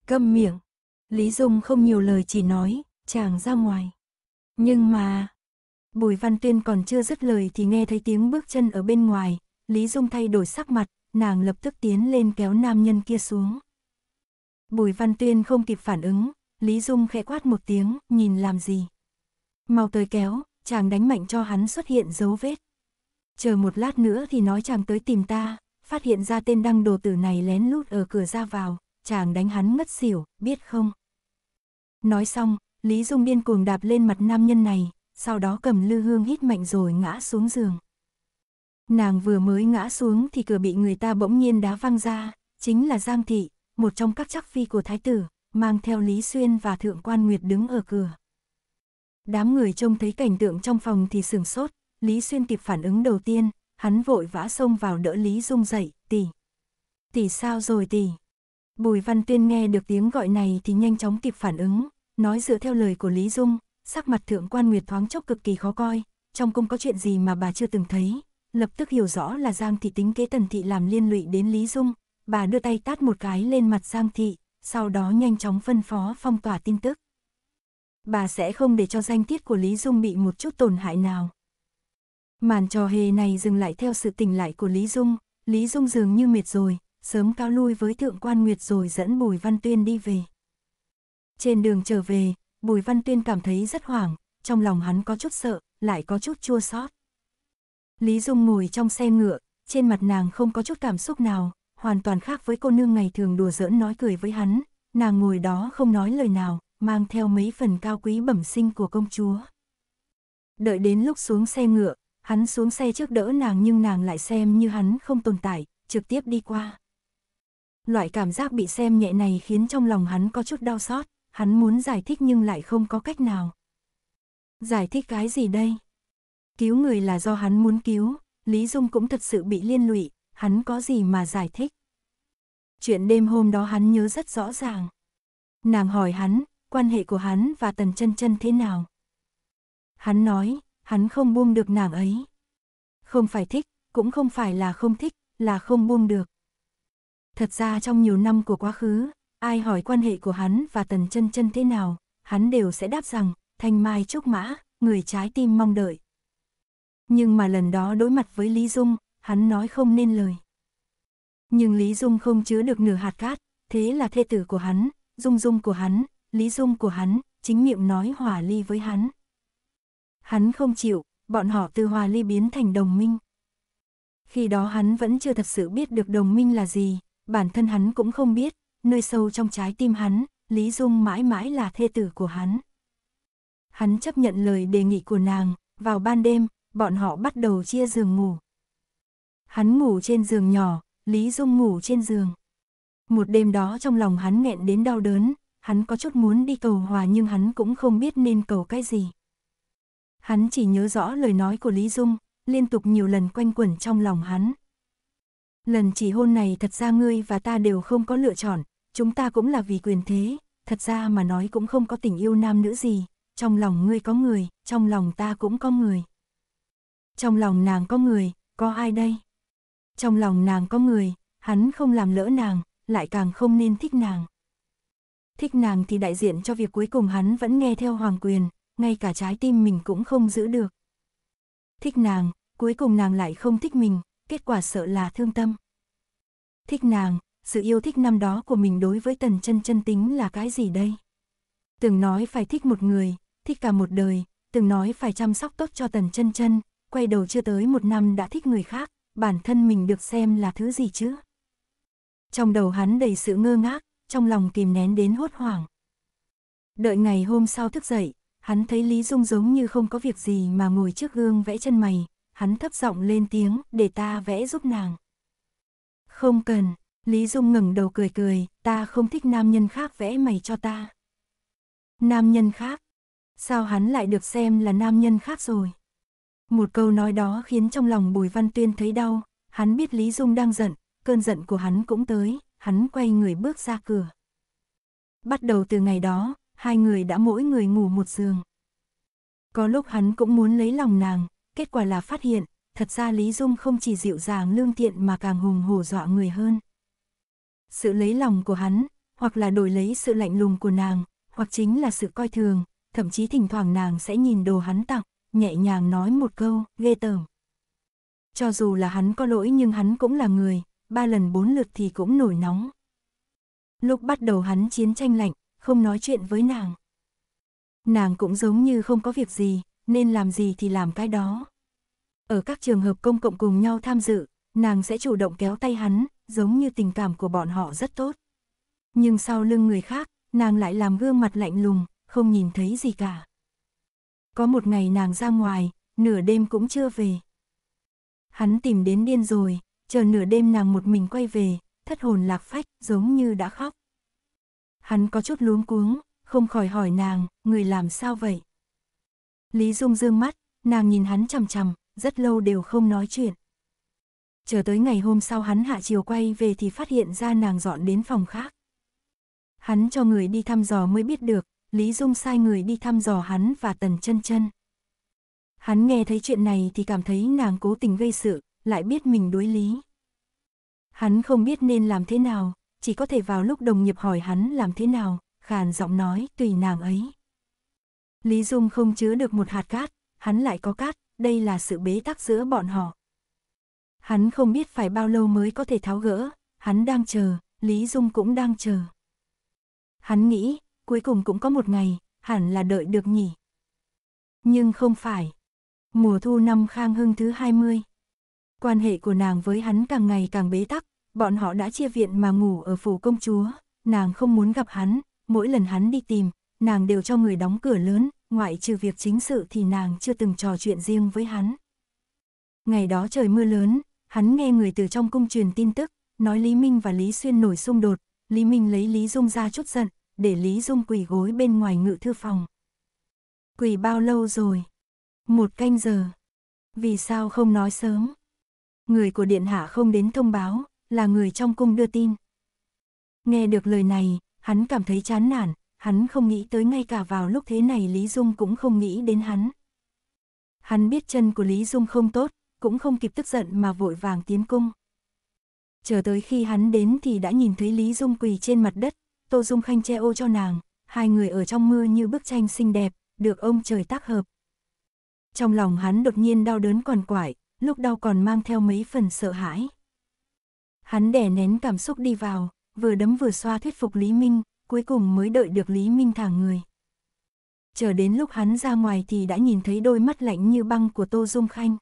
câm miệng. Lý Dung không nhiều lời chỉ nói, chàng ra ngoài. Nhưng mà... Bùi Văn Tuyên còn chưa dứt lời thì nghe thấy tiếng bước chân ở bên ngoài, Lý Dung thay đổi sắc mặt, nàng lập tức tiến lên kéo nam nhân kia xuống. Bùi Văn Tuyên không kịp phản ứng, Lý Dung khẽ quát một tiếng, nhìn làm gì. Mau tới kéo, chàng đánh mạnh cho hắn xuất hiện dấu vết. Chờ một lát nữa thì nói chàng tới tìm ta, phát hiện ra tên đăng đồ tử này lén lút ở cửa ra vào, chàng đánh hắn ngất xỉu, biết không? Nói xong, Lý Dung điên cuồng đạp lên mặt nam nhân này, sau đó cầm lư hương hít mạnh rồi ngã xuống giường. Nàng vừa mới ngã xuống thì cửa bị người ta bỗng nhiên đá văng ra, chính là Giang Thị, một trong các chắc phi của thái tử, mang theo Lý Xuyên và Thượng Quan Nguyệt đứng ở cửa. Đám người trông thấy cảnh tượng trong phòng thì sửng sốt, Lý Xuyên kịp phản ứng đầu tiên, hắn vội vã xông vào đỡ Lý Dung dậy, tỷ. Tỷ sao rồi tỷ? Bùi Văn Tuyên nghe được tiếng gọi này thì nhanh chóng kịp phản ứng, nói dựa theo lời của Lý Dung, sắc mặt Thượng Quan Nguyệt thoáng chốc cực kỳ khó coi, trong cung có chuyện gì mà bà chưa từng thấy, lập tức hiểu rõ là Giang Thị tính kế Tần Thị làm liên lụy đến Lý Dung, bà đưa tay tát một cái lên mặt Giang Thị, sau đó nhanh chóng phân phó phong tỏa tin tức. Bà sẽ không để cho danh tiết của Lý Dung bị một chút tổn hại nào. Màn trò hề này dừng lại theo sự tỉnh lại của Lý Dung, Lý Dung dường như mệt rồi, sớm cáo lui với Thượng Quan Nguyệt rồi dẫn Bùi Văn Tuyên đi về. Trên đường trở về, Bùi Văn Tuyên cảm thấy rất hoảng, trong lòng hắn có chút sợ, lại có chút chua xót. Lý Dung ngồi trong xe ngựa, trên mặt nàng không có chút cảm xúc nào, hoàn toàn khác với cô nương ngày thường đùa giỡn nói cười với hắn, nàng ngồi đó không nói lời nào, mang theo mấy phần cao quý bẩm sinh của công chúa. Đợi đến lúc xuống xe ngựa, hắn xuống xe trước đỡ nàng nhưng nàng lại xem như hắn không tồn tại, trực tiếp đi qua. Loại cảm giác bị xem nhẹ này khiến trong lòng hắn có chút đau xót, hắn muốn giải thích nhưng lại không có cách nào. Giải thích cái gì đây? Cứu người là do hắn muốn cứu, Lý Dung cũng thật sự bị liên lụy, hắn có gì mà giải thích. Chuyện đêm hôm đó hắn nhớ rất rõ ràng. Nàng hỏi hắn, quan hệ của hắn và Tần chân chân thế nào. Hắn nói, hắn không buông được nàng ấy. Không phải thích, cũng không phải là không thích, là không buông được. Thật ra trong nhiều năm của quá khứ, ai hỏi quan hệ của hắn và Tần chân chân thế nào, hắn đều sẽ đáp rằng, thanh mai trúc mã, người trái tim mong đợi. Nhưng mà lần đó đối mặt với Lý Dung, hắn nói không nên lời. Nhưng Lý Dung không chứa được nửa hạt cát, thế là thê tử của hắn, Dung Dung của hắn, Lý Dung của hắn, chính miệng nói hòa ly với hắn. Hắn không chịu, bọn họ từ hòa ly biến thành đồng minh. Khi đó hắn vẫn chưa thật sự biết được đồng minh là gì, bản thân hắn cũng không biết, nơi sâu trong trái tim hắn, Lý Dung mãi mãi là thê tử của hắn. Hắn chấp nhận lời đề nghị của nàng, vào ban đêm, bọn họ bắt đầu chia giường ngủ. Hắn ngủ trên giường nhỏ, Lý Dung ngủ trên giường. Một đêm đó trong lòng hắn nghẹn đến đau đớn, hắn có chút muốn đi cầu hòa nhưng hắn cũng không biết nên cầu cái gì. Hắn chỉ nhớ rõ lời nói của Lý Dung, liên tục nhiều lần quanh quẩn trong lòng hắn. Lần chỉ hôn này thật ra ngươi và ta đều không có lựa chọn, chúng ta cũng là vì quyền thế, thật ra mà nói cũng không có tình yêu nam nữ gì, trong lòng ngươi có người, trong lòng ta cũng có người. Trong lòng nàng có người, có ai đây? Trong lòng nàng có người, hắn không làm lỡ nàng, lại càng không nên thích nàng. Thích nàng thì đại diện cho việc cuối cùng hắn vẫn nghe theo hoàng quyền, ngay cả trái tim mình cũng không giữ được. Thích nàng, cuối cùng nàng lại không thích mình, kết quả sợ là thương tâm. Thích nàng, sự yêu thích năm đó của mình đối với tần chân chân tính là cái gì đây? Từng nói phải thích một người, thích cả một đời, từng nói phải chăm sóc tốt cho tần chân chân, quay đầu chưa tới một năm đã thích người khác, bản thân mình được xem là thứ gì chứ? Trong đầu hắn đầy sự ngơ ngác, trong lòng kìm nén đến hốt hoảng. Đợi ngày hôm sau thức dậy, hắn thấy Lý Dung giống như không có việc gì mà ngồi trước gương vẽ chân mày, hắn thấp giọng lên tiếng để ta vẽ giúp nàng. Không cần, Lý Dung ngẩng đầu cười cười, ta không thích nam nhân khác vẽ mày cho ta. Nam nhân khác? Sao hắn lại được xem là nam nhân khác rồi? Một câu nói đó khiến trong lòng Bùi Văn Tuyên thấy đau, hắn biết Lý Dung đang giận, cơn giận của hắn cũng tới, hắn quay người bước ra cửa. Bắt đầu từ ngày đó, hai người đã mỗi người ngủ một giường. Có lúc hắn cũng muốn lấy lòng nàng, kết quả là phát hiện, thật ra Lý Dung không chỉ dịu dàng lương thiện mà càng hùng hổ dọa người hơn. Sự lấy lòng của hắn, hoặc là đổi lấy sự lạnh lùng của nàng, hoặc chính là sự coi thường, thậm chí thỉnh thoảng nàng sẽ nhìn đồ hắn tặng, nhẹ nhàng nói một câu, ghê tởm. Cho dù là hắn có lỗi nhưng hắn cũng là người, ba lần bốn lượt thì cũng nổi nóng. Lúc bắt đầu hắn chiến tranh lạnh, không nói chuyện với nàng. Nàng cũng giống như không có việc gì, nên làm gì thì làm cái đó. Ở các trường hợp công cộng cùng nhau tham dự, nàng sẽ chủ động kéo tay hắn, giống như tình cảm của bọn họ rất tốt. Nhưng sau lưng người khác, nàng lại làm gương mặt lạnh lùng, không nhìn thấy gì cả. Có một ngày nàng ra ngoài, nửa đêm cũng chưa về. Hắn tìm đến điên rồi, chờ nửa đêm nàng một mình quay về, thất hồn lạc phách, giống như đã khóc. Hắn có chút luống cuống, không khỏi hỏi nàng, người làm sao vậy? Lý Dung dương mắt, nàng nhìn hắn chằm chằm, rất lâu đều không nói chuyện. Chờ tới ngày hôm sau hắn hạ chiều quay về thì phát hiện ra nàng dọn đến phòng khác. Hắn cho người đi thăm dò mới biết được, Lý Dung sai người đi thăm dò hắn và Tần Chân Chân. Hắn nghe thấy chuyện này thì cảm thấy nàng cố tình gây sự, lại biết mình đối lý. Hắn không biết nên làm thế nào, chỉ có thể vào lúc đồng nghiệp hỏi hắn làm thế nào, khàn giọng nói tùy nàng ấy. Lý Dung không chứa được một hạt cát, hắn lại có cát, đây là sự bế tắc giữa bọn họ. Hắn không biết phải bao lâu mới có thể tháo gỡ, hắn đang chờ, Lý Dung cũng đang chờ. Hắn nghĩ, cuối cùng cũng có một ngày, hẳn là đợi được nhỉ. Nhưng không phải. Mùa thu năm Khang Hưng thứ 20. Quan hệ của nàng với hắn càng ngày càng bế tắc, bọn họ đã chia viện mà ngủ ở phủ công chúa, nàng không muốn gặp hắn, mỗi lần hắn đi tìm, nàng đều cho người đóng cửa lớn, ngoại trừ việc chính sự thì nàng chưa từng trò chuyện riêng với hắn. Ngày đó trời mưa lớn, hắn nghe người từ trong cung truyền tin tức, nói Lý Minh và Lý Xuyên nổi xung đột, Lý Minh lấy Lý Dung ra chút giận, để Lý Dung quỳ gối bên ngoài ngự thư phòng. Quỳ bao lâu rồi? Một canh giờ. Vì sao không nói sớm? Người của Điện Hạ không đến thông báo, là người trong cung đưa tin. Nghe được lời này, hắn cảm thấy chán nản, hắn không nghĩ tới ngay cả vào lúc thế này Lý Dung cũng không nghĩ đến hắn. Hắn biết chân của Lý Dung không tốt, cũng không kịp tức giận mà vội vàng tiến cung. Chờ tới khi hắn đến thì đã nhìn thấy Lý Dung quỳ trên mặt đất, Tô Dung Khanh che ô cho nàng, hai người ở trong mưa như bức tranh xinh đẹp, được ông trời tác hợp. Trong lòng hắn đột nhiên đau đớn còn quải, lúc đau còn mang theo mấy phần sợ hãi. Hắn đè nén cảm xúc đi vào, vừa đấm vừa xoa thuyết phục Lý Minh, cuối cùng mới đợi được Lý Minh thả người. Chờ đến lúc hắn ra ngoài thì đã nhìn thấy đôi mắt lạnh như băng của Tô Dung Khanh.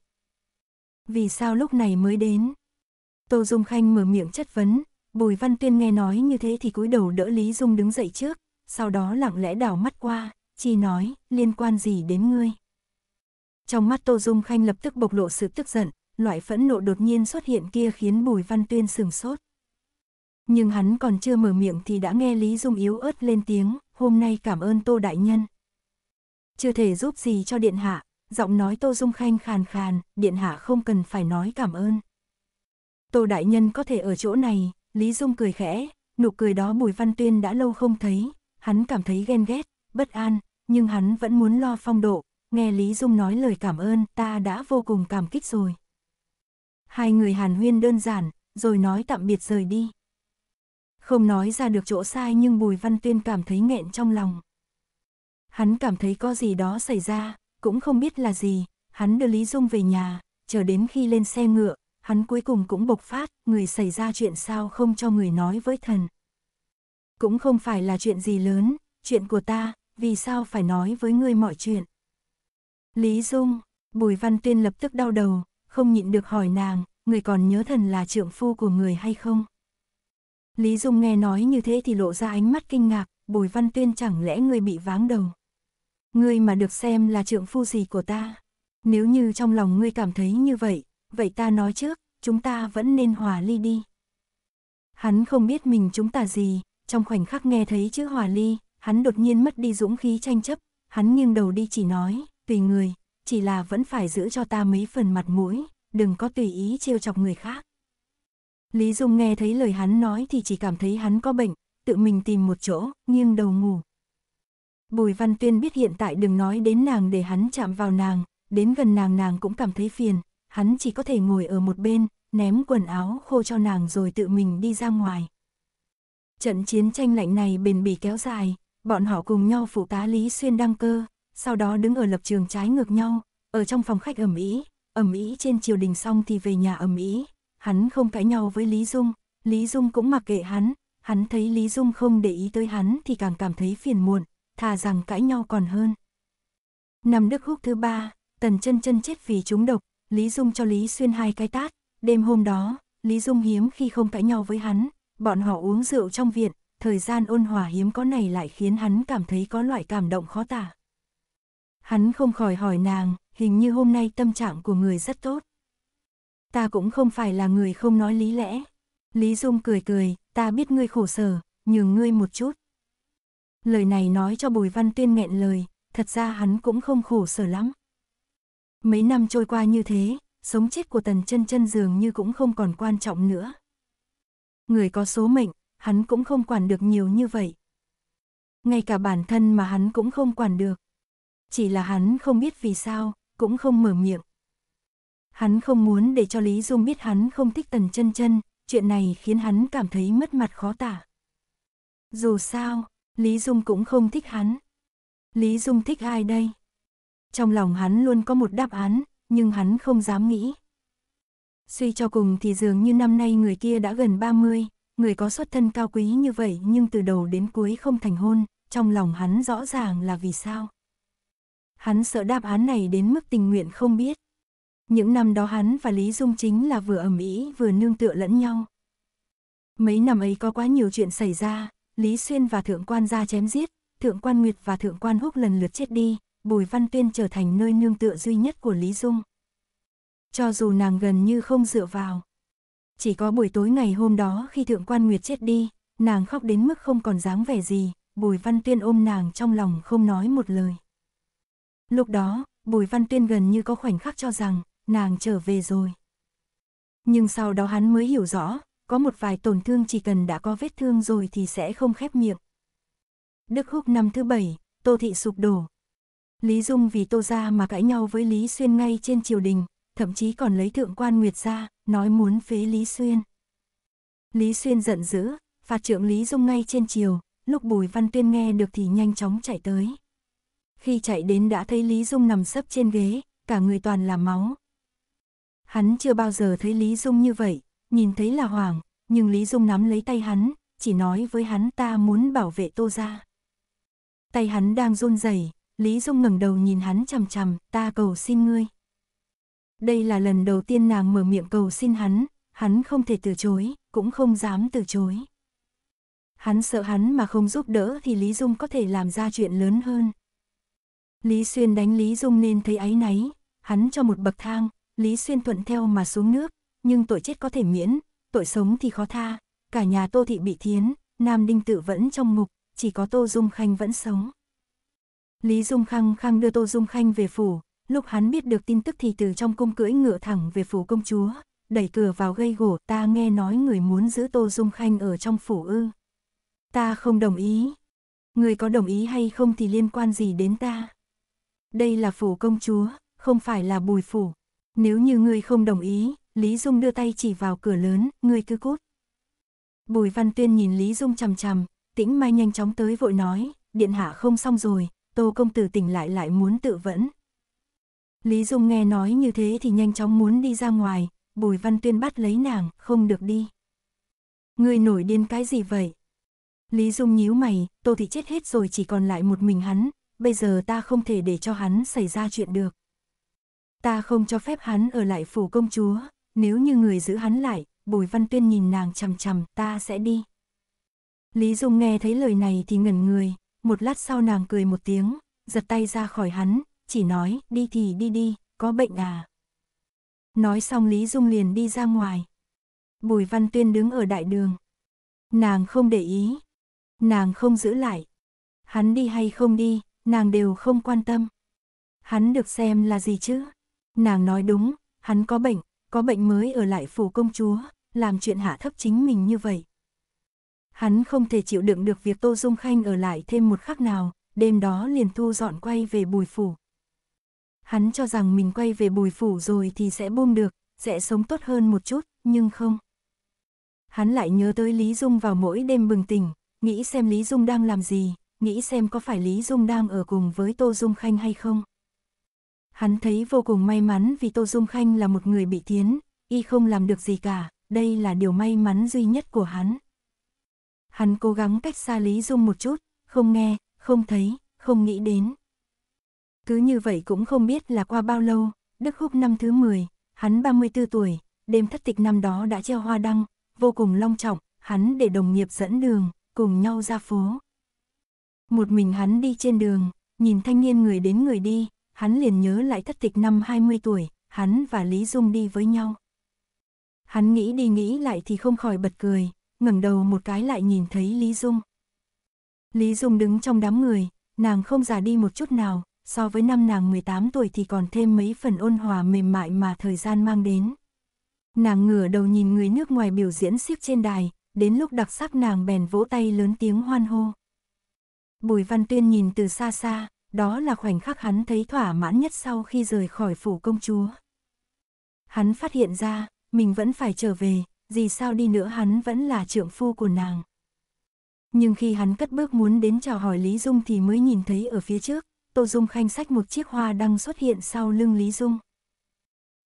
Vì sao lúc này mới đến? Tô Dung Khanh mở miệng chất vấn, Bùi Văn Tuyên nghe nói như thế thì cúi đầu đỡ Lý Dung đứng dậy trước, sau đó lặng lẽ đảo mắt qua, chi nói, liên quan gì đến ngươi. Trong mắt Tô Dung Khanh lập tức bộc lộ sự tức giận, loại phẫn nộ đột nhiên xuất hiện kia khiến Bùi Văn Tuyên sừng sốt. Nhưng hắn còn chưa mở miệng thì đã nghe Lý Dung yếu ớt lên tiếng, hôm nay cảm ơn Tô Đại Nhân. Chưa thể giúp gì cho Điện Hạ, giọng nói Tô Dung Khanh khàn khàn, Điện Hạ không cần phải nói cảm ơn. Tô Đại Nhân có thể ở chỗ này, Lý Dung cười khẽ, nụ cười đó Bùi Văn Tuyên đã lâu không thấy, hắn cảm thấy ghen ghét, bất an, nhưng hắn vẫn muốn lo phong độ, nghe Lý Dung nói lời cảm ơn ta đã vô cùng cảm kích rồi. Hai người hàn huyên đơn giản, rồi nói tạm biệt rời đi. Không nói ra được chỗ sai nhưng Bùi Văn Tuyên cảm thấy nghẹn trong lòng. Hắn cảm thấy có gì đó xảy ra, cũng không biết là gì, hắn đưa Lý Dung về nhà, chờ đến khi lên xe ngựa, hắn cuối cùng cũng bộc phát, người xảy ra chuyện sao không cho người nói với thần. Cũng không phải là chuyện gì lớn, chuyện của ta, vì sao phải nói với ngươi mọi chuyện. Lý Dung, Bùi Văn Tuyên lập tức đau đầu, không nhịn được hỏi nàng, người còn nhớ thần là trượng phu của người hay không? Lý Dung nghe nói như thế thì lộ ra ánh mắt kinh ngạc, Bùi Văn Tuyên chẳng lẽ ngươi bị váng đầu. Ngươi mà được xem là trượng phu gì của ta? Nếu như trong lòng ngươi cảm thấy như vậy, vậy ta nói trước, chúng ta vẫn nên hòa ly đi. Hắn không biết mình chúng ta gì, trong khoảnh khắc nghe thấy chữ hòa ly, hắn đột nhiên mất đi dũng khí tranh chấp, hắn nghiêng đầu đi chỉ nói, tùy người, chỉ là vẫn phải giữ cho ta mấy phần mặt mũi, đừng có tùy ý trêu chọc người khác. Lý Dung nghe thấy lời hắn nói thì chỉ cảm thấy hắn có bệnh, tự mình tìm một chỗ, nghiêng đầu ngủ. Bùi Văn Tuyên biết hiện tại đừng nói đến nàng để hắn chạm vào nàng, đến gần nàng nàng cũng cảm thấy phiền, hắn chỉ có thể ngồi ở một bên, ném quần áo khô cho nàng rồi tự mình đi ra ngoài. Trận chiến tranh lạnh này bền bỉ kéo dài, bọn họ cùng nhau phụ tá Lý Xuyên đăng cơ, sau đó đứng ở lập trường trái ngược nhau, ở trong phòng khách ẩm ý, ẩm ý trên triều đình xong thì về nhà ẩm ý, hắn không cãi nhau với Lý Dung, Lý Dung cũng mặc kệ hắn, hắn thấy Lý Dung không để ý tới hắn thì càng cảm thấy phiền muộn, thà rằng cãi nhau còn hơn. Năm Đức Húc thứ ba, Tần chân chân chết vì chúng độc, Lý Dung cho Lý Xuyên hai cái tát, đêm hôm đó, Lý Dung hiếm khi không cãi nhau với hắn, bọn họ uống rượu trong viện, thời gian ôn hòa hiếm có này lại khiến hắn cảm thấy có loại cảm động khó tả. Hắn không khỏi hỏi nàng, hình như hôm nay tâm trạng của người rất tốt. Ta cũng không phải là người không nói lý lẽ. Lý Dung cười cười, ta biết ngươi khổ sở, nhường ngươi một chút. Lời này nói cho Bùi Văn Tuyên nghẹn lời, thật ra hắn cũng không khổ sở lắm. Mấy năm trôi qua như thế, sống chết của tần chân chân dường như cũng không còn quan trọng nữa. Người có số mệnh, hắn cũng không quản được nhiều như vậy. Ngay cả bản thân mà hắn cũng không quản được. Chỉ là hắn không biết vì sao, cũng không mở miệng. Hắn không muốn để cho Lý Dung biết hắn không thích tần chân chân, chuyện này khiến hắn cảm thấy mất mặt khó tả. Dù sao, Lý Dung cũng không thích hắn. Lý Dung thích ai đây? trong lòng hắn luôn có một đáp án, nhưng hắn không dám nghĩ. Suy cho cùng thì dường như năm nay người kia đã gần 30, người có xuất thân cao quý như vậy nhưng từ đầu đến cuối không thành hôn, trong lòng hắn rõ ràng là vì sao. Hắn sợ đáp án này đến mức tình nguyện không biết. Những năm đó hắn và Lý Dung chính là vừa ẩm ý vừa nương tựa lẫn nhau. Mấy năm ấy có quá nhiều chuyện xảy ra, Lý Xuyên và Thượng quan gia chém giết, Thượng quan Nguyệt và Thượng quan Húc lần lượt chết đi, Bùi Văn Tuyên trở thành nơi nương tựa duy nhất của Lý Dung. Cho dù nàng gần như không dựa vào. Chỉ có buổi tối ngày hôm đó khi Thượng Quan Nguyệt chết đi, nàng khóc đến mức không còn dáng vẻ gì, Bùi Văn Tuyên ôm nàng trong lòng không nói một lời. Lúc đó, Bùi Văn Tuyên gần như có khoảnh khắc cho rằng, nàng trở về rồi. Nhưng sau đó hắn mới hiểu rõ, có một vài tổn thương chỉ cần đã có vết thương rồi thì sẽ không khép miệng. Đức Húc năm thứ bảy, Tô Thị sụp đổ, Lý Dung vì Tô Gia mà cãi nhau với Lý Xuyên ngay trên triều đình, thậm chí còn lấy thượng quan Nguyệt gia nói muốn phế Lý Xuyên. Lý Xuyên giận dữ, phạt trưởng Lý Dung ngay trên triều, lúc Bùi Văn Tuyên nghe được thì nhanh chóng chạy tới. Khi chạy đến đã thấy Lý Dung nằm sấp trên ghế, cả người toàn là máu. Hắn chưa bao giờ thấy Lý Dung như vậy, nhìn thấy là hoảng, nhưng Lý Dung nắm lấy tay hắn, chỉ nói với hắn ta muốn bảo vệ Tô Gia. Tay hắn đang run rẩy, Lý Dung ngẩng đầu nhìn hắn chằm chằm, ta cầu xin ngươi. Đây là lần đầu tiên nàng mở miệng cầu xin hắn, hắn không thể từ chối, cũng không dám từ chối. Hắn sợ hắn mà không giúp đỡ thì Lý Dung có thể làm ra chuyện lớn hơn. Lý Xuyên đánh Lý Dung nên thấy áy náy, hắn cho một bậc thang, Lý Xuyên thuận theo mà xuống nước, nhưng tội chết có thể miễn, tội sống thì khó tha, cả nhà Tô Thị bị thiến, Nam Đinh Tự vẫn trong ngục, chỉ có Tô Dung Khanh vẫn sống. Lý Dung khăng khăng đưa Tô Dung Khanh về phủ, lúc hắn biết được tin tức thì từ trong cung cưỡi ngựa thẳng về phủ công chúa, đẩy cửa vào gây gỗ. ta nghe nói người muốn giữ Tô Dung Khanh ở trong phủ ư. Ta không đồng ý. Người có đồng ý hay không thì liên quan gì đến ta. Đây là phủ công chúa, không phải là bùi phủ. Nếu như người không đồng ý, Lý Dung đưa tay chỉ vào cửa lớn, người cứ cút. Bùi Văn Tuyên nhìn Lý Dung chằm chằm, tĩnh mai nhanh chóng tới vội nói, điện hạ không xong rồi, Tô công tử tỉnh lại lại muốn tự vẫn. Lý Dung nghe nói như thế thì nhanh chóng muốn đi ra ngoài, Bùi Văn Tuyên bắt lấy nàng, không được đi. Ngươi nổi điên cái gì vậy? Lý Dung nhíu mày, Tô Thị chết hết rồi chỉ còn lại một mình hắn, bây giờ ta không thể để cho hắn xảy ra chuyện được. Ta không cho phép hắn ở lại phủ công chúa, nếu như người giữ hắn lại, Bùi Văn Tuyên nhìn nàng chằm chằm, ta sẽ đi. Lý Dung nghe thấy lời này thì ngẩn người, một lát sau nàng cười một tiếng, giật tay ra khỏi hắn, chỉ nói, đi thì đi đi, có bệnh à. Nói xong Lý Dung liền đi ra ngoài. Bùi Văn Tuyên đứng ở đại đường. Nàng không để ý. Nàng không giữ lại. Hắn đi hay không đi, nàng đều không quan tâm. Hắn được xem là gì chứ? Nàng nói đúng, hắn có bệnh, có bệnh mới ở lại phủ công chúa, làm chuyện hạ thấp chính mình như vậy, Hắn không thể chịu đựng được việc Tô Dung Khanh ở lại thêm một khắc nào, đêm đó liền thu dọn quay về bùi phủ. Hắn cho rằng mình quay về bùi phủ rồi thì sẽ buông được, sẽ sống tốt hơn một chút, nhưng không. Hắn lại nhớ tới Lý Dung vào mỗi đêm bừng tỉnh, nghĩ xem Lý Dung đang làm gì, nghĩ xem có phải Lý Dung đang ở cùng với Tô Dung Khanh hay không. Hắn thấy vô cùng may mắn vì Tô Dung Khanh là một người bị thiến, y không làm được gì cả, đây là điều may mắn duy nhất của hắn hắn cố gắng cách xa Lý Dung một chút, không nghe, không thấy, không nghĩ đến. Cứ như vậy cũng không biết là qua bao lâu, Đức Húc năm thứ 10, hắn 34 tuổi, đêm thất tịch năm đó đã treo hoa đăng, vô cùng long trọng, hắn để đồng nghiệp dẫn đường, cùng nhau ra phố. Một mình hắn đi trên đường, nhìn thanh niên người đến người đi, hắn liền nhớ lại thất tịch năm 20 tuổi, hắn và Lý Dung đi với nhau. Hắn nghĩ đi nghĩ lại thì không khỏi bật cười, ngẩng đầu một cái lại nhìn thấy Lý Dung. Lý Dung đứng trong đám người, nàng không già đi một chút nào, so với năm nàng 18 tuổi thì còn thêm mấy phần ôn hòa mềm mại mà thời gian mang đến. Nàng ngửa đầu nhìn người nước ngoài biểu diễn xiếc trên đài, đến lúc đặc sắc nàng bèn vỗ tay lớn tiếng hoan hô. Bùi Văn Tuyên nhìn từ xa xa, đó là khoảnh khắc hắn thấy thỏa mãn nhất sau khi rời khỏi phủ công chúa. Hắn phát hiện ra, mình vẫn phải trở về, dù sao đi nữa hắn vẫn là trượng phu của nàng. Nhưng khi hắn cất bước muốn đến chào hỏi Lý Dung thì mới nhìn thấy ở phía trước, Tô Dung khanh sách một chiếc hoa đăng xuất hiện sau lưng Lý Dung.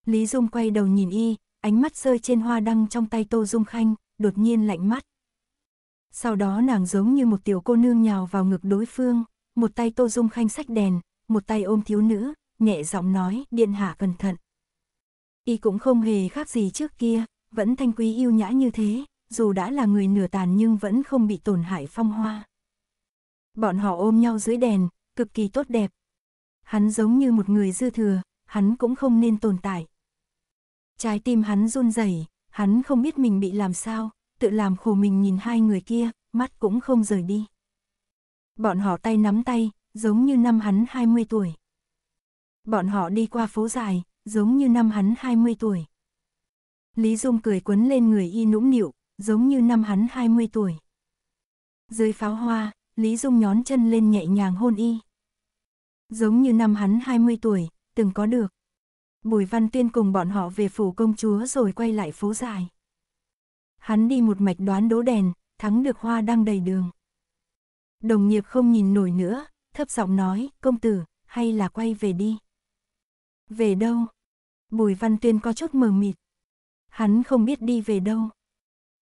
Lý Dung quay đầu nhìn y, ánh mắt rơi trên hoa đăng trong tay Tô Dung Khanh, đột nhiên lạnh mắt. Sau đó nàng giống như một tiểu cô nương nhào vào ngực đối phương, một tay Tô Dung Khanh sách đèn, một tay ôm thiếu nữ, nhẹ giọng nói, điện hạ cẩn thận. Y cũng không hề khác gì trước kia, vẫn thanh quý yêu nhã như thế, dù đã là người nửa tàn nhưng vẫn không bị tổn hại phong hoa. Bọn họ ôm nhau dưới đèn, cực kỳ tốt đẹp. Hắn giống như một người dư thừa, hắn cũng không nên tồn tại. Trái tim hắn run rẩy, hắn không biết mình bị làm sao, tự làm khổ mình nhìn hai người kia, mắt cũng không rời đi. Bọn họ tay nắm tay, giống như năm hắn 20 tuổi. Bọn họ đi qua phố dài, giống như năm hắn 20 tuổi. Lý Dung cười quấn lên người y nũng nịu, giống như năm hắn 20 tuổi. Dưới pháo hoa, Lý Dung nhón chân lên nhẹ nhàng hôn y. Giống như năm hắn 20 tuổi, từng có được. Bùi Văn Tuyên cùng bọn họ về phủ công chúa rồi quay lại phố dài. Hắn đi một mạch đoán đố đèn, thắng được hoa đang đầy đường. Đồng nghiệp không nhìn nổi nữa, thấp giọng nói, công tử, hay là quay về đi. Về đâu? Bùi Văn Tuyên có chút mờ mịt hắn không biết đi về đâu.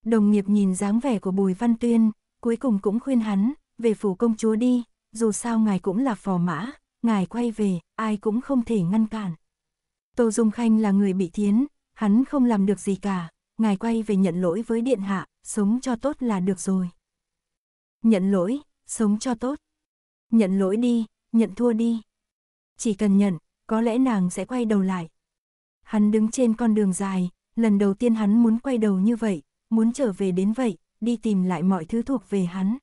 Đồng nghiệp nhìn dáng vẻ của Bùi Văn Tuyên, cuối cùng cũng khuyên hắn, về phủ công chúa đi, dù sao ngài cũng là phò mã, ngài quay về, ai cũng không thể ngăn cản. Tô Dung Khanh là người bị thiến, hắn không làm được gì cả, ngài quay về nhận lỗi với điện hạ, sống cho tốt là được rồi. Nhận lỗi, sống cho tốt. Nhận lỗi đi, nhận thua đi. Chỉ cần nhận, có lẽ nàng sẽ quay đầu lại. Hắn đứng trên con đường dài, lần đầu tiên hắn muốn quay đầu như vậy, muốn trở về đến vậy, đi tìm lại mọi thứ thuộc về hắn.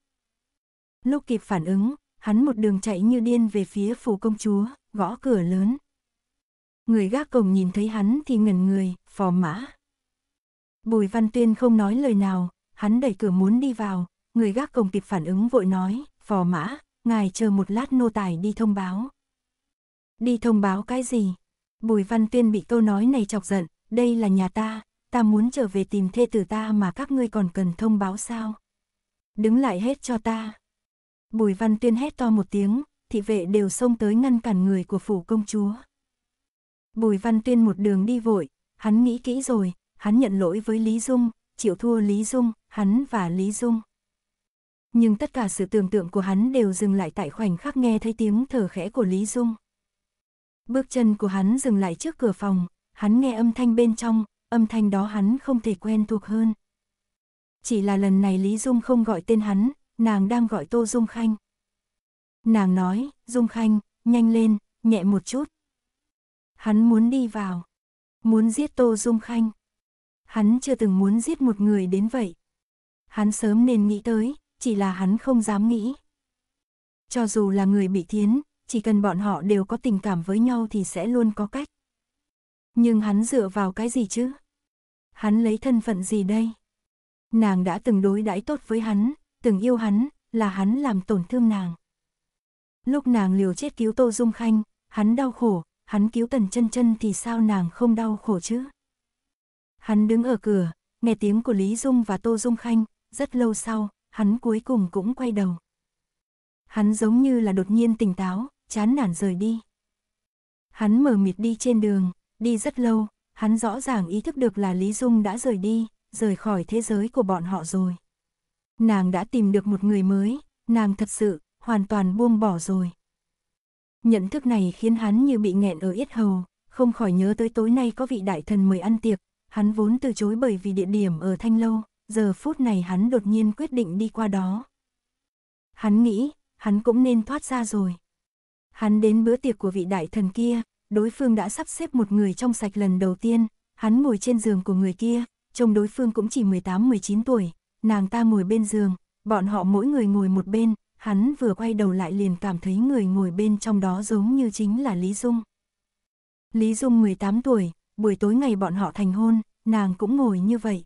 Lúc kịp phản ứng, hắn một đường chạy như điên về phía phủ công chúa, gõ cửa lớn. Người gác cổng nhìn thấy hắn thì ngẩn người, phò mã. Bùi Văn Tuyên không nói lời nào, hắn đẩy cửa muốn đi vào, người gác cổng kịp phản ứng vội nói, phò mã, ngài chờ một lát nô tài đi thông báo. Đi thông báo cái gì? Bùi Văn Tuyên bị câu nói này chọc giận, đây là nhà ta, ta muốn trở về tìm thê tử ta mà các ngươi còn cần thông báo sao? Đứng lại hết cho ta. Bùi Văn Tuyên hét to một tiếng, thị vệ đều xông tới ngăn cản người của phủ công chúa. Bùi Văn Tuyên một đường đi vội, hắn nghĩ kỹ rồi, hắn nhận lỗi với Lý Dung, chịu thua Lý Dung, hắn và Lý Dung. Nhưng tất cả sự tưởng tượng của hắn đều dừng lại tại khoảnh khắc nghe thấy tiếng thở khẽ của Lý Dung. Bước chân của hắn dừng lại trước cửa phòng, hắn nghe âm thanh bên trong, âm thanh đó hắn không thể quen thuộc hơn. Chỉ là lần này Lý Dung không gọi tên hắn, nàng đang gọi Tô Dung Khanh. Nàng nói, Dung Khanh, nhanh lên, nhẹ một chút. Hắn muốn đi vào, muốn giết Tô Dung Khanh. Hắn chưa từng muốn giết một người đến vậy. Hắn sớm nên nghĩ tới, chỉ là hắn không dám nghĩ. Cho dù là người bị thiến, chỉ cần bọn họ đều có tình cảm với nhau thì sẽ luôn có cách. Nhưng hắn dựa vào cái gì chứ? Hắn lấy thân phận gì đây? Nàng đã từng đối đãi tốt với hắn, từng yêu hắn, là hắn làm tổn thương nàng. Lúc nàng liều chết cứu Tô Dung Khanh, hắn đau khổ, hắn cứu Tần Chân Chân thì sao nàng không đau khổ chứ? Hắn đứng ở cửa, nghe tiếng của Lý Dung và Tô Dung Khanh, rất lâu sau, hắn cuối cùng cũng quay đầu. Hắn giống như là đột nhiên tỉnh táo, chán nản rời đi. Hắn mở mịt đi trên đường, Đi rất lâu, hắn rõ ràng ý thức được là Lý Dung đã rời đi, rời khỏi thế giới của bọn họ rồi. Nàng đã tìm được một người mới, nàng thật sự, hoàn toàn buông bỏ rồi. Nhận thức này khiến hắn như bị nghẹn ở yết hầu, không khỏi nhớ tới tối nay có vị đại thần mời ăn tiệc, hắn vốn từ chối bởi vì địa điểm ở Thanh Lâu, giờ phút này hắn đột nhiên quyết định đi qua đó. Hắn nghĩ, hắn cũng nên thoát ra rồi. Hắn đến bữa tiệc của vị đại thần kia, đối phương đã sắp xếp một người trong sạch lần đầu tiên, hắn ngồi trên giường của người kia, trông đối phương cũng chỉ 18-19 tuổi, nàng ta ngồi bên giường, bọn họ mỗi người ngồi một bên, hắn vừa quay đầu lại liền cảm thấy người ngồi bên trong đó giống như chính là Lý Dung. Lý Dung 18 tuổi, buổi tối ngày bọn họ thành hôn, nàng cũng ngồi như vậy.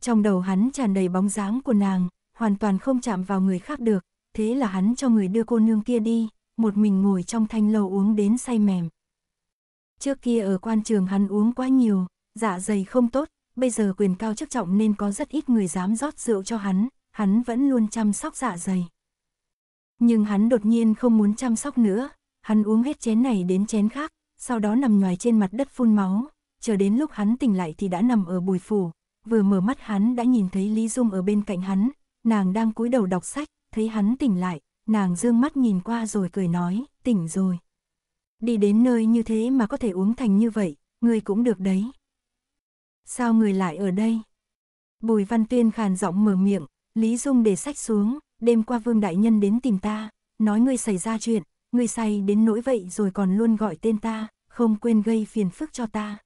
Trong đầu hắn tràn đầy bóng dáng của nàng, hoàn toàn không chạm vào người khác được, thế là hắn cho người đưa cô nương kia đi, một mình ngồi trong thanh lâu uống đến say mềm. Trước kia ở quan trường hắn uống quá nhiều, dạ dày không tốt, bây giờ quyền cao chức trọng nên có rất ít người dám rót rượu cho hắn, hắn vẫn luôn chăm sóc dạ dày. Nhưng hắn đột nhiên không muốn chăm sóc nữa, hắn uống hết chén này đến chén khác, sau đó nằm nhoài trên mặt đất phun máu, chờ đến lúc hắn tỉnh lại thì đã nằm ở bùi phủ, vừa mở mắt hắn đã nhìn thấy Lý Dung ở bên cạnh hắn, nàng đang cúi đầu đọc sách, thấy hắn tỉnh lại, nàng dương mắt nhìn qua rồi cười nói, tỉnh rồi. Đi đến nơi như thế mà có thể uống thành như vậy, ngươi cũng được đấy. Sao người lại ở đây? Bùi Văn Tuyên khàn giọng mở miệng, Lý Dung để sách xuống, đêm qua Vương Đại Nhân đến tìm ta, nói ngươi xảy ra chuyện, ngươi say đến nỗi vậy rồi còn luôn gọi tên ta, không quên gây phiền phức cho ta.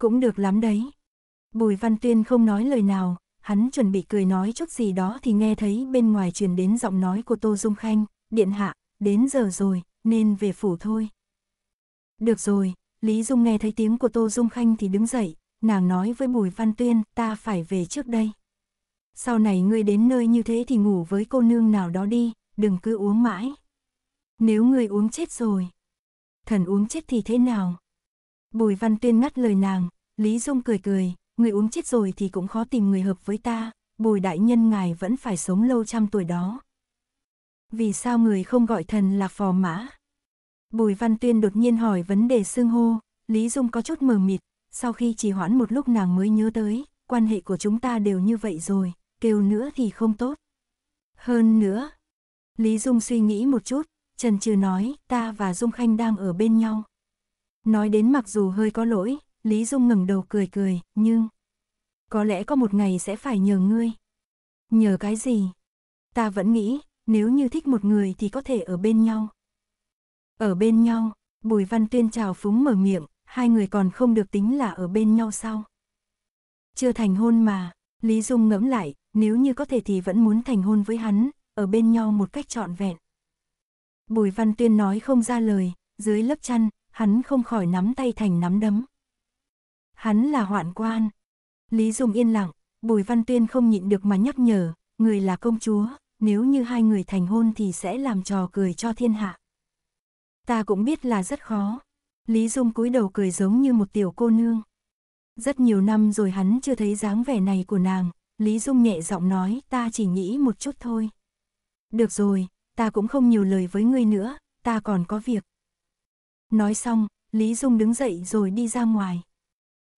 Cũng được lắm đấy. Bùi Văn Tuyên không nói lời nào, hắn chuẩn bị cười nói chút gì đó thì nghe thấy bên ngoài truyền đến giọng nói của Tô Dung Khanh, điện hạ, đến giờ rồi, nên về phủ thôi. Được rồi, Lý Dung nghe thấy tiếng của Tô Dung Khanh thì đứng dậy, nàng nói với Bùi Văn Tuyên, ta phải về trước đây. Sau này ngươi đến nơi như thế thì ngủ với cô nương nào đó đi, đừng cứ uống mãi. Nếu ngươi uống chết rồi, thần uống chết thì thế nào? Bùi Văn Tuyên ngắt lời nàng, Lý Dung cười cười, người uống chết rồi thì cũng khó tìm người hợp với ta, bùi đại nhân ngài vẫn phải sống lâu trăm tuổi đó. Vì sao người không gọi thần là phò mã? Bùi Văn Tuyên đột nhiên hỏi vấn đề xương hô, Lý Dung có chút mờ mịt, sau khi trì hoãn một lúc nàng mới nhớ tới, quan hệ của chúng ta đều như vậy rồi, kêu nữa thì không tốt. Hơn nữa, Lý Dung suy nghĩ một chút, Trần Trừ nói, ta và Dung Khanh đang ở bên nhau. Nói đến mặc dù hơi có lỗi, Lý Dung ngẩng đầu cười cười, nhưng... Có lẽ có một ngày sẽ phải nhờ ngươi. Nhờ cái gì? Ta vẫn nghĩ, nếu như thích một người thì có thể ở bên nhau. Ở bên nhau, Bùi Văn Tuyên chào phúng mở miệng, hai người còn không được tính là ở bên nhau sao? Chưa thành hôn mà, Lý Dung ngẫm lại, nếu như có thể thì vẫn muốn thành hôn với hắn, ở bên nhau một cách trọn vẹn. Bùi Văn Tuyên nói không ra lời, dưới lớp chăn, hắn không khỏi nắm tay thành nắm đấm hắn là hoạn quan. Lý dung yên lặng, Bùi Văn Tuyên không nhịn được mà nhắc nhở, người là công chúa, nếu như hai người thành hôn thì sẽ làm trò cười cho thiên hạ. Ta cũng biết là rất khó. Lý Dung cúi đầu cười giống như một tiểu cô nương. Rất nhiều năm rồi hắn chưa thấy dáng vẻ này của nàng, Lý Dung nhẹ giọng nói ta chỉ nghĩ một chút thôi. Được rồi, ta cũng không nhiều lời với ngươi nữa, ta còn có việc. Nói xong, Lý Dung đứng dậy rồi đi ra ngoài.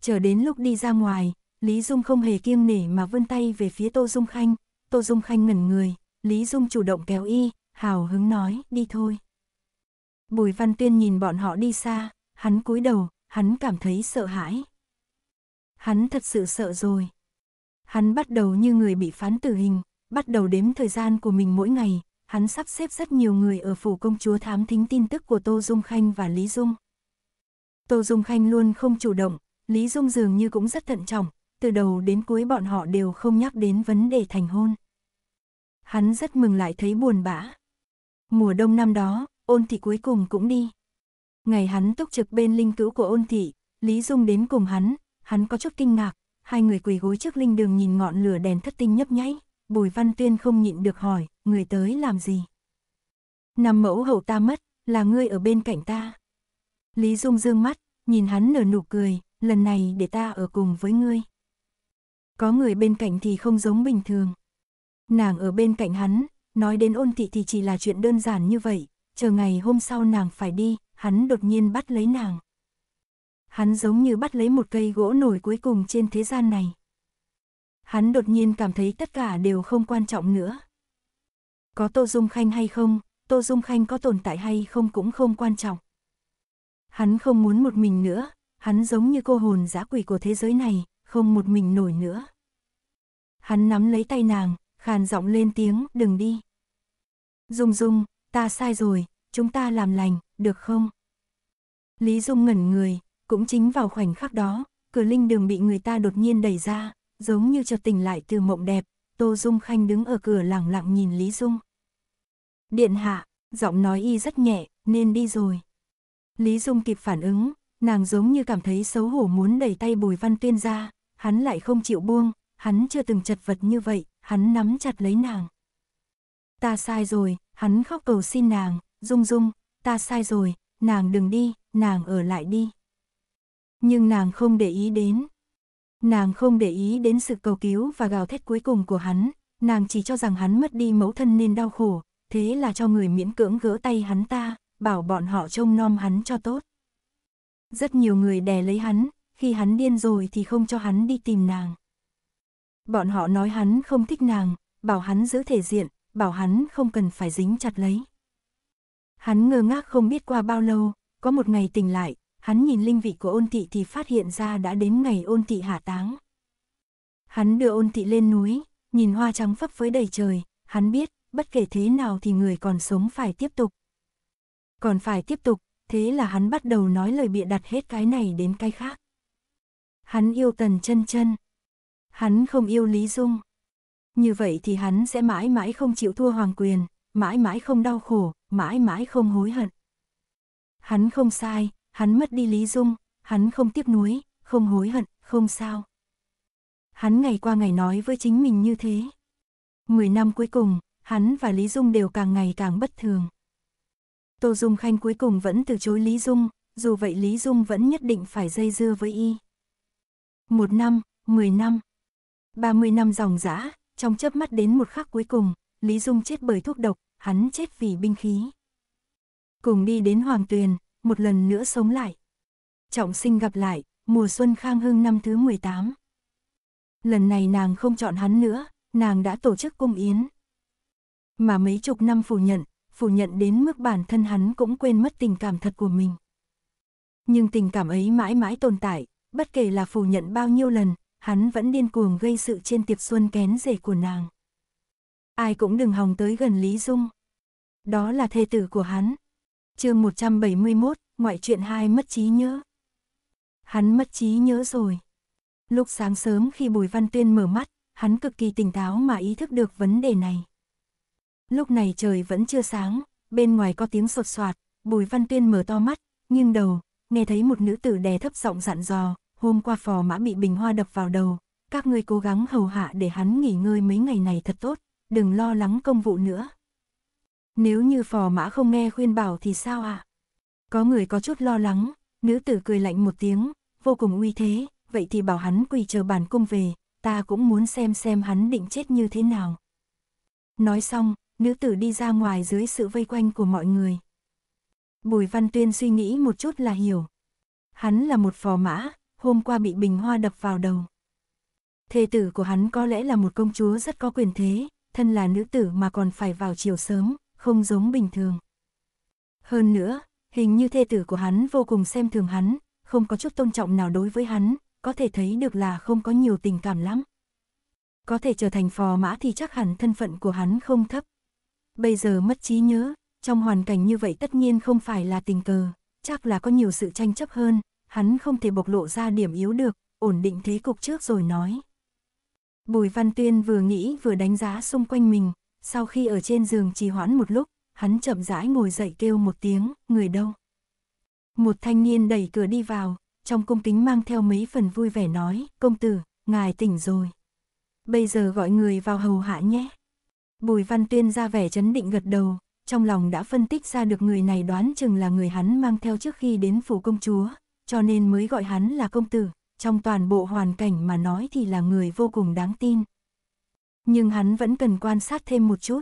Chờ đến lúc đi ra ngoài, Lý Dung không hề kiêng nể mà vươn tay về phía Tô Dung Khanh, Tô Dung Khanh ngẩn người, Lý Dung chủ động kéo y, hào hứng nói, đi thôi. Bùi Văn Tuyên nhìn bọn họ đi xa, hắn cúi đầu, hắn cảm thấy sợ hãi. Hắn thật sự sợ rồi. Hắn bắt đầu như người bị phán tử hình, bắt đầu đếm thời gian của mình mỗi ngày, hắn sắp xếp rất nhiều người ở phủ công chúa thám thính tin tức của Tô Dung Khanh và Lý Dung. Tô Dung Khanh luôn không chủ động, Lý Dung dường như cũng rất thận trọng, từ đầu đến cuối bọn họ đều không nhắc đến vấn đề thành hôn. Hắn rất mừng lại thấy buồn bã. Mùa đông năm đó, ôn thị cuối cùng cũng đi. Ngày hắn túc trực bên linh cữu của ôn thị, Lý Dung đến cùng hắn, hắn có chút kinh ngạc, hai người quỳ gối trước linh đường nhìn ngọn lửa đèn thất tinh nhấp nháy, Bùi Văn Tuyên không nhịn được hỏi, người tới làm gì? Năm mẫu hậu ta mất, là ngươi ở bên cạnh ta. Lý Dung dương mắt, nhìn hắn nở nụ cười, lần này để ta ở cùng với ngươi. Có người bên cạnh thì không giống bình thường. Nàng ở bên cạnh hắn, nói đến ôn thị thì chỉ là chuyện đơn giản như vậy, chờ ngày hôm sau nàng phải đi, hắn đột nhiên bắt lấy nàng. Hắn giống như bắt lấy một cây gỗ nổi cuối cùng trên thế gian này. Hắn đột nhiên cảm thấy tất cả đều không quan trọng nữa. Có Tô Dung Khanh hay không, Tô Dung Khanh có tồn tại hay không cũng không quan trọng. Hắn không muốn một mình nữa, hắn giống như cô hồn dã quỷ của thế giới này, không một mình nổi nữa. Hắn nắm lấy tay nàng, khàn giọng lên tiếng, đừng đi. Dung Dung, ta sai rồi, chúng ta làm lành, được không? Lý Dung ngẩn người, cũng chính vào khoảnh khắc đó, cửa linh đường bị người ta đột nhiên đẩy ra, giống như chợt tỉnh lại từ mộng đẹp, Tô Dung Khanh đứng ở cửa lặng lặng nhìn Lý Dung. Điện hạ, giọng nói y rất nhẹ, nên đi rồi. Lý Dung kịp phản ứng, Nàng giống như cảm thấy xấu hổ muốn đẩy tay Bùi Văn Tuyên ra, hắn lại không chịu buông, hắn chưa từng chật vật như vậy, hắn nắm chặt lấy nàng. Ta sai rồi, hắn khóc cầu xin nàng, Dung Dung, ta sai rồi, nàng đừng đi, nàng ở lại đi. Nhưng nàng không để ý đến. Nàng không để ý đến sự cầu cứu và gào thét cuối cùng của hắn, nàng chỉ cho rằng hắn mất đi mẫu thân nên đau khổ, thế là cho người miễn cưỡng gỡ tay hắn ta, bảo bọn họ trông nom hắn cho tốt. Rất nhiều người đè lấy hắn, khi hắn điên rồi thì không cho hắn đi tìm nàng. Bọn họ nói hắn không thích nàng, bảo hắn giữ thể diện, bảo hắn không cần phải dính chặt lấy. Hắn ngơ ngác không biết qua bao lâu, có một ngày tỉnh lại, hắn nhìn linh vị của ôn tị thì phát hiện ra đã đến ngày ôn tị hạ táng. Hắn đưa ôn tị lên núi, nhìn hoa trắng phấp phới đầy trời, hắn biết, bất kể thế nào thì người còn sống phải tiếp tục. Còn phải tiếp tục, thế là hắn bắt đầu nói lời bịa đặt hết cái này đến cái khác. Hắn yêu Tần chân chân. Hắn không yêu Lý Dung. Như vậy thì hắn sẽ mãi mãi không chịu thua hoàng quyền, mãi mãi không đau khổ, mãi mãi không hối hận. Hắn không sai, hắn mất đi Lý Dung, hắn không tiếc nuối, không hối hận, không sao. Hắn ngày qua ngày nói với chính mình như thế. Mười năm cuối cùng, hắn và Lý Dung đều càng ngày càng bất thường. Tô Dung Khanh cuối cùng vẫn từ chối Lý Dung, dù vậy Lý Dung vẫn nhất định phải dây dưa với y. Một năm, mười năm, ba mươi năm dòng dã, trong chớp mắt đến một khắc cuối cùng, Lý Dung chết bởi thuốc độc, hắn chết vì binh khí. Cùng đi đến Hoàng Tuyền, một lần nữa sống lại. Trọng sinh gặp lại, mùa xuân khang hưng năm thứ 18. Lần này nàng không chọn hắn nữa, nàng đã tổ chức cung yến. Mà mấy chục năm phủ nhận, phủ nhận đến mức bản thân hắn cũng quên mất tình cảm thật của mình. Nhưng tình cảm ấy mãi mãi tồn tại, bất kể là phủ nhận bao nhiêu lần, hắn vẫn điên cuồng gây sự trên tiệc xuân kén rể của nàng. Ai cũng đừng hòng tới gần Lý Dung. Đó là thê tử của hắn. chương 171, ngoại truyện hai mất trí nhớ. Hắn mất trí nhớ rồi. Lúc sáng sớm khi Bùi Văn Tuyên mở mắt, hắn cực kỳ tỉnh táo mà ý thức được vấn đề này. Lúc này trời vẫn chưa sáng, bên ngoài có tiếng sột soạt, Bùi Văn Tuyên mở to mắt, nghiêng đầu, nghe thấy một nữ tử đè thấp giọng dặn dò, hôm qua phò mã bị bình hoa đập vào đầu, các ngươi cố gắng hầu hạ để hắn nghỉ ngơi mấy ngày này thật tốt, đừng lo lắng công vụ nữa. Nếu như phò mã không nghe khuyên bảo thì sao ạ? Có người có chút lo lắng, nữ tử cười lạnh một tiếng, vô cùng uy thế, vậy thì bảo hắn quỳ chờ bản cung về, ta cũng muốn xem xem hắn định chết như thế nào. Nói xong, nữ tử đi ra ngoài dưới sự vây quanh của mọi người. Bùi Văn Tuyên suy nghĩ một chút là hiểu. Hắn là một phò mã, hôm qua bị bình hoa đập vào đầu. Thê tử của hắn có lẽ là một công chúa rất có quyền thế, thân là nữ tử mà còn phải vào chiều sớm, không giống bình thường. Hơn nữa, hình như thê tử của hắn vô cùng xem thường hắn, không có chút tôn trọng nào đối với hắn, có thể thấy được là không có nhiều tình cảm lắm. Có thể trở thành phò mã thì chắc hẳn thân phận của hắn không thấp bây giờ mất trí nhớ, trong hoàn cảnh như vậy tất nhiên không phải là tình cờ, chắc là có nhiều sự tranh chấp hơn, hắn không thể bộc lộ ra điểm yếu được, ổn định thế cục trước rồi nói. Bùi Văn Tuyên vừa nghĩ vừa đánh giá xung quanh mình, sau khi ở trên giường trì hoãn một lúc, hắn chậm rãi ngồi dậy kêu một tiếng, người đâu. Một thanh niên đẩy cửa đi vào, trong cung kính mang theo mấy phần vui vẻ nói, công tử, ngài tỉnh rồi. Bây giờ gọi người vào hầu hạ nhé. Bùi Văn Tuyên ra vẻ chấn định gật đầu, trong lòng đã phân tích ra được người này đoán chừng là người hắn mang theo trước khi đến phủ công chúa, cho nên mới gọi hắn là công tử, trong toàn bộ hoàn cảnh mà nói thì là người vô cùng đáng tin. Nhưng hắn vẫn cần quan sát thêm một chút.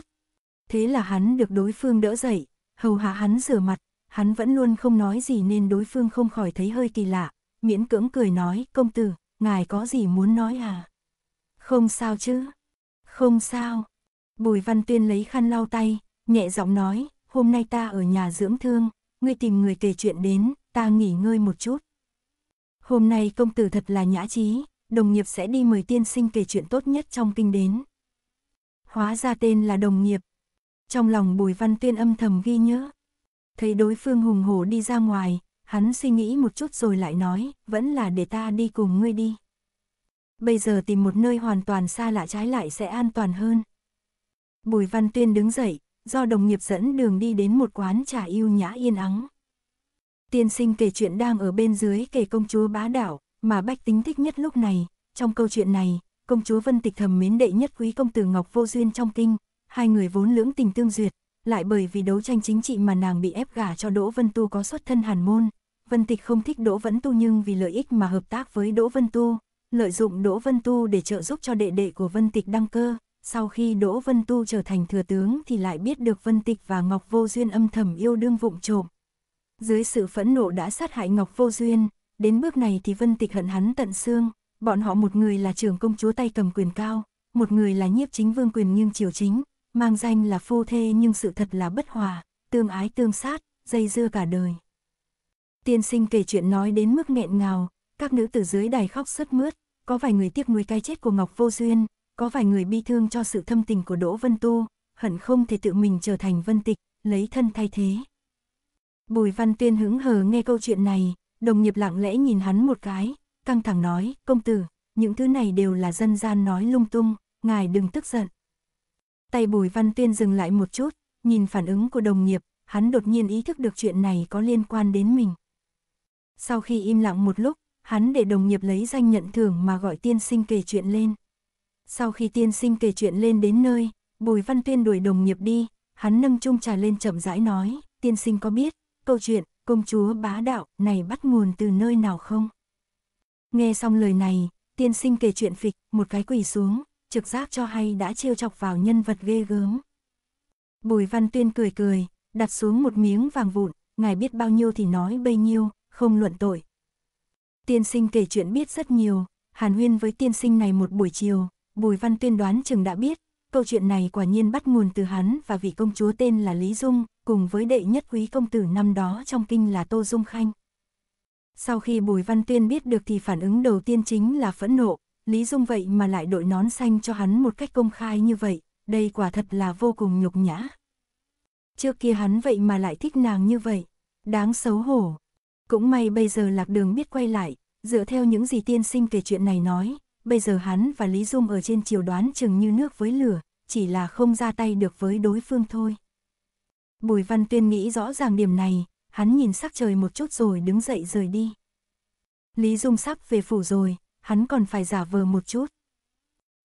Thế là hắn được đối phương đỡ dậy, hầu hạ hắn rửa mặt, hắn vẫn luôn không nói gì nên đối phương không khỏi thấy hơi kỳ lạ, miễn cưỡng cười nói, công tử, ngài có gì muốn nói à? Không sao chứ, không sao, Bùi Văn Tuyên lấy khăn lau tay, nhẹ giọng nói, hôm nay ta ở nhà dưỡng thương, ngươi tìm người kể chuyện đến, ta nghỉ ngơi một chút. Hôm nay công tử thật là nhã trí, đồng nghiệp sẽ đi mời tiên sinh kể chuyện tốt nhất trong kinh đến. Hóa ra tên là đồng nghiệp. Trong lòng Bùi Văn Tuyên âm thầm ghi nhớ. Thấy đối phương hùng hổ đi ra ngoài, hắn suy nghĩ một chút rồi lại nói, vẫn là để ta đi cùng ngươi đi. Bây giờ tìm một nơi hoàn toàn xa lạ trái lại sẽ an toàn hơn. Bùi Văn Tuyên đứng dậy, do đồng nghiệp dẫn đường đi đến một quán trà yêu nhã yên ắng. Tiên sinh kể chuyện đang ở bên dưới kể công chúa bá đảo, mà bách tính thích nhất lúc này. Trong câu chuyện này, công chúa Vân Tịch thầm mến đệ nhất quý công tử Ngọc Vô Duyên trong kinh, hai người vốn lưỡng tình tương duyệt, lại bởi vì đấu tranh chính trị mà nàng bị ép gả cho Đỗ Vân Tu có xuất thân hàn môn. Vân Tịch không thích Đỗ Vân Tu nhưng vì lợi ích mà hợp tác với Đỗ Vân Tu, lợi dụng Đỗ Vân Tu để trợ giúp cho đệ đệ của Vân Tịch đăng cơ, sau khi Đỗ Vân Tu trở thành thừa tướng thì lại biết được Vân Tịch và Ngọc Vô Duyên âm thầm yêu đương vụng trộm. Dưới sự phẫn nộ đã sát hại Ngọc Vô Duyên, đến bước này thì Vân Tịch hận hắn tận xương, bọn họ một người là trưởng công chúa tay cầm quyền cao, một người là nhiếp chính vương quyền nhưng triều chính, mang danh là phu thê nhưng sự thật là bất hòa, tương ái tương sát, dây dưa cả đời. Tiên sinh kể chuyện nói đến mức nghẹn ngào, các nữ tử dưới đài khóc sướt mướt, có vài người tiếc nuối cái chết của Ngọc Vô Duyên, có vài người bi thương cho sự thâm tình của Đỗ Vân Tu, hận không thể tự mình trở thành vân tịch, lấy thân thay thế. Bùi Văn Tuyên hứng hờ nghe câu chuyện này, đồng nghiệp lặng lẽ nhìn hắn một cái, căng thẳng nói, công tử, những thứ này đều là dân gian nói lung tung, ngài đừng tức giận. Tay Bùi Văn Tuyên dừng lại một chút, nhìn phản ứng của đồng nghiệp, hắn đột nhiên ý thức được chuyện này có liên quan đến mình. Sau khi im lặng một lúc, hắn để đồng nghiệp lấy danh nhận thưởng mà gọi tiên sinh kể chuyện lên. Sau khi tiên sinh kể chuyện lên đến nơi, Bùi Văn Tuyên đuổi đồng nghiệp đi, hắn nâng chung trà lên chậm rãi nói, tiên sinh có biết, câu chuyện, công chúa bá đạo này bắt nguồn từ nơi nào không? Nghe xong lời này, tiên sinh kể chuyện phịch, một cái quỳ xuống, trực giác cho hay đã trêu chọc vào nhân vật ghê gớm. Bùi Văn Tuyên cười cười, đặt xuống một miếng vàng vụn, ngài biết bao nhiêu thì nói bấy nhiêu, không luận tội. Tiên sinh kể chuyện biết rất nhiều, hàn huyên với tiên sinh này một buổi chiều, Bùi Văn Tuyên đoán chừng đã biết, câu chuyện này quả nhiên bắt nguồn từ hắn và vị công chúa tên là Lý Dung, cùng với đệ nhất quý công tử năm đó trong kinh là Tô Dung Khanh. Sau khi Bùi Văn Tuyên biết được thì phản ứng đầu tiên chính là phẫn nộ, Lý Dung vậy mà lại đội nón xanh cho hắn một cách công khai như vậy, đây quả thật là vô cùng nhục nhã. Trước kia hắn vậy mà lại thích nàng như vậy, đáng xấu hổ. Cũng may bây giờ lạc đường biết quay lại, dựa theo những gì tiên sinh kể chuyện này nói, bây giờ hắn và Lý Dung ở trên chiều đoán chừng như nước với lửa, chỉ là không ra tay được với đối phương thôi. Bùi Văn Tuyên nghĩ rõ ràng điểm này, hắn nhìn sắc trời một chút rồi đứng dậy rời đi. Lý Dung sắp về phủ rồi, hắn còn phải giả vờ một chút.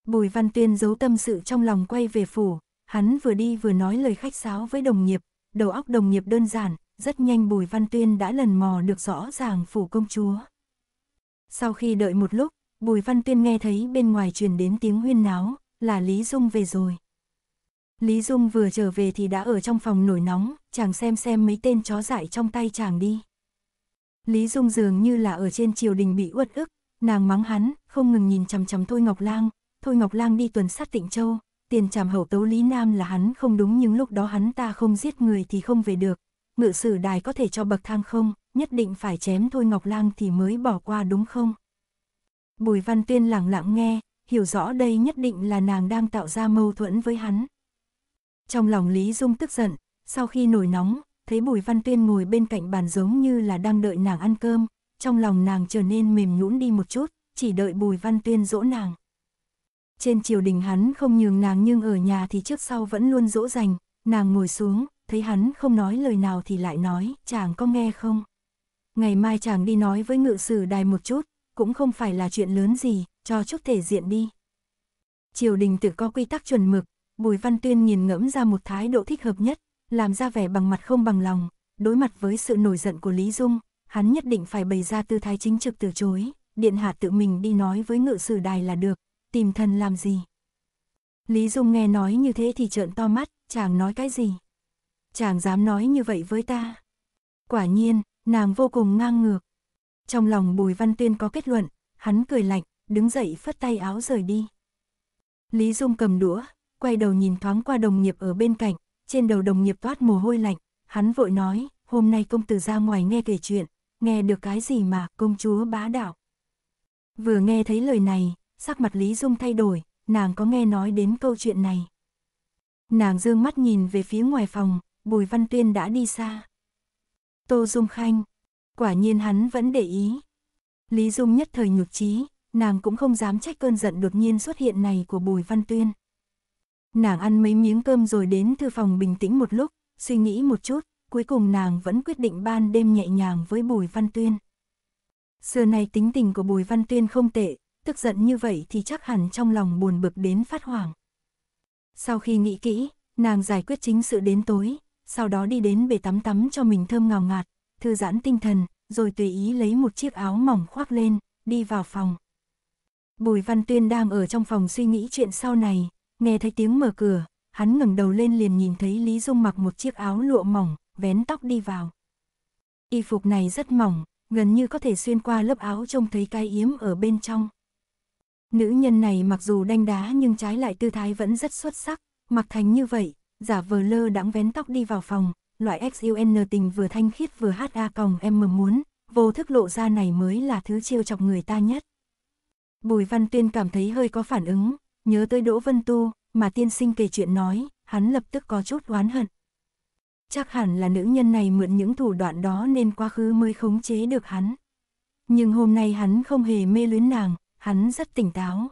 Bùi Văn Tuyên giấu tâm sự trong lòng quay về phủ, hắn vừa đi vừa nói lời khách sáo với đồng nghiệp, đầu óc đồng nghiệp đơn giản, rất nhanh Bùi Văn Tuyên đã lần mò được rõ ràng phủ công chúa. Sau khi đợi một lúc, Bùi Văn Tuyên nghe thấy bên ngoài truyền đến tiếng huyên náo, là Lý Dung về rồi. Lý Dung vừa trở về thì đã ở trong phòng nổi nóng, chàng xem xem mấy tên chó dại trong tay chàng đi. Lý Dung dường như là ở trên triều đình bị uất ức, nàng mắng hắn, không ngừng nhìn chằm chằm Thôi Ngọc Lang, Thôi Ngọc Lang đi tuần sát Tịnh Châu, tiền trảm hậu tấu Lý Nam là hắn không đúng nhưng lúc đó hắn ta không giết người thì không về được, ngự sử đài có thể cho bậc thang không, nhất định phải chém Thôi Ngọc Lang thì mới bỏ qua đúng không? Bùi Văn Tuyên lặng lặng nghe, hiểu rõ đây nhất định là nàng đang tạo ra mâu thuẫn với hắn. Trong lòng Lý Dung tức giận, sau khi nổi nóng, thấy Bùi Văn Tuyên ngồi bên cạnh bàn giống như là đang đợi nàng ăn cơm, trong lòng nàng trở nên mềm nhũn đi một chút, chỉ đợi Bùi Văn Tuyên dỗ nàng. Trên triều đình hắn không nhường nàng nhưng ở nhà thì trước sau vẫn luôn dỗ dành, nàng ngồi xuống, thấy hắn không nói lời nào thì lại nói, chàng có nghe không? Ngày mai chàng đi nói với ngự sử đài một chút, cũng không phải là chuyện lớn gì, cho chút thể diện đi. Triều đình tự có quy tắc chuẩn mực, Bùi Văn Tuyên nghiền ngẫm ra một thái độ thích hợp nhất, làm ra vẻ bằng mặt không bằng lòng, đối mặt với sự nổi giận của Lý Dung, hắn nhất định phải bày ra tư thái chính trực từ chối, điện hạ tự mình đi nói với ngự sử đài là được, tìm thần làm gì. Lý Dung nghe nói như thế thì trợn to mắt, chàng nói cái gì? Chàng dám nói như vậy với ta. Quả nhiên, nàng vô cùng ngang ngược. Trong lòng Bùi Văn Tuyên có kết luận, hắn cười lạnh, đứng dậy phất tay áo rời đi. Lý Dung cầm đũa, quay đầu nhìn thoáng qua đồng nghiệp ở bên cạnh, trên đầu đồng nghiệp toát mồ hôi lạnh, hắn vội nói, hôm nay công tử ra ngoài nghe kể chuyện, nghe được cái gì mà công chúa bá đạo. Vừa nghe thấy lời này, sắc mặt Lý Dung thay đổi, nàng có nghe nói đến câu chuyện này. Nàng dương mắt nhìn về phía ngoài phòng, Bùi Văn Tuyên đã đi xa. Tô Dung Khanh, quả nhiên hắn vẫn để ý. Lý Dung nhất thời nhục trí, nàng cũng không dám trách cơn giận đột nhiên xuất hiện này của Bùi Văn Tuyên. Nàng ăn mấy miếng cơm rồi đến thư phòng bình tĩnh một lúc, suy nghĩ một chút, cuối cùng nàng vẫn quyết định ban đêm nhẹ nhàng với Bùi Văn Tuyên. Xưa nay tính tình của Bùi Văn Tuyên không tệ, tức giận như vậy thì chắc hẳn trong lòng buồn bực đến phát hoảng. Sau khi nghĩ kỹ, nàng giải quyết chính sự đến tối, sau đó đi đến bể tắm tắm cho mình thơm ngào ngạt, thư giãn tinh thần, rồi tùy ý lấy một chiếc áo mỏng khoác lên, đi vào phòng. Bùi Văn Tuyên đang ở trong phòng suy nghĩ chuyện sau này, nghe thấy tiếng mở cửa, hắn ngẩng đầu lên liền nhìn thấy Lý Dung mặc một chiếc áo lụa mỏng, vén tóc đi vào. Y phục này rất mỏng, gần như có thể xuyên qua lớp áo trông thấy cái yếm ở bên trong. Nữ nhân này mặc dù đanh đá nhưng trái lại tư thái vẫn rất xuất sắc, mặc thành như vậy, giả vờ lơ đãng vén tóc đi vào phòng, loại XUN tình vừa thanh khiết vừa HA còng em muốn, vô thức lộ ra này mới là thứ trêu chọc người ta nhất. Bùi Văn Tuyên cảm thấy hơi có phản ứng, nhớ tới Đỗ Vân Tu, mà tiên sinh kể chuyện nói, hắn lập tức có chút oán hận. Chắc hẳn là nữ nhân này mượn những thủ đoạn đó nên quá khứ mới khống chế được hắn. Nhưng hôm nay hắn không hề mê luyến nàng, hắn rất tỉnh táo.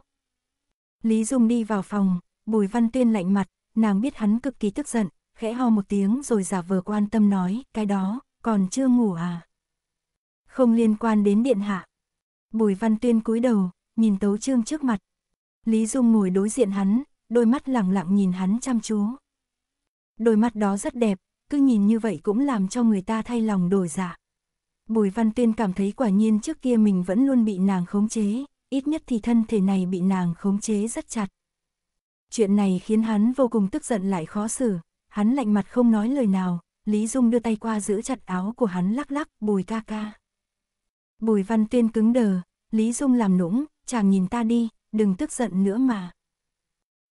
Lý Dung đi vào phòng, Bùi Văn Tuyên lạnh mặt, nàng biết hắn cực kỳ tức giận, khẽ ho một tiếng rồi giả vờ quan tâm nói, cái đó, còn chưa ngủ à? Không liên quan đến điện hạ. Bùi văn tuyên cúi đầu, nhìn tấu trương trước mặt. Lý Dung ngồi đối diện hắn, đôi mắt lặng lặng nhìn hắn chăm chú. Đôi mắt đó rất đẹp, cứ nhìn như vậy cũng làm cho người ta thay lòng đổi dạ. Bùi Văn Tuyên cảm thấy quả nhiên trước kia mình vẫn luôn bị nàng khống chế, ít nhất thì thân thể này bị nàng khống chế rất chặt. Chuyện này khiến hắn vô cùng tức giận lại khó xử, Hắn lạnh mặt không nói lời nào, Lý Dung đưa tay qua giữ chặt áo của hắn lắc lắc, bùi ca ca. Bùi văn tuyên cứng đờ, Lý Dung làm nũng, chàng nhìn ta đi, đừng tức giận nữa mà.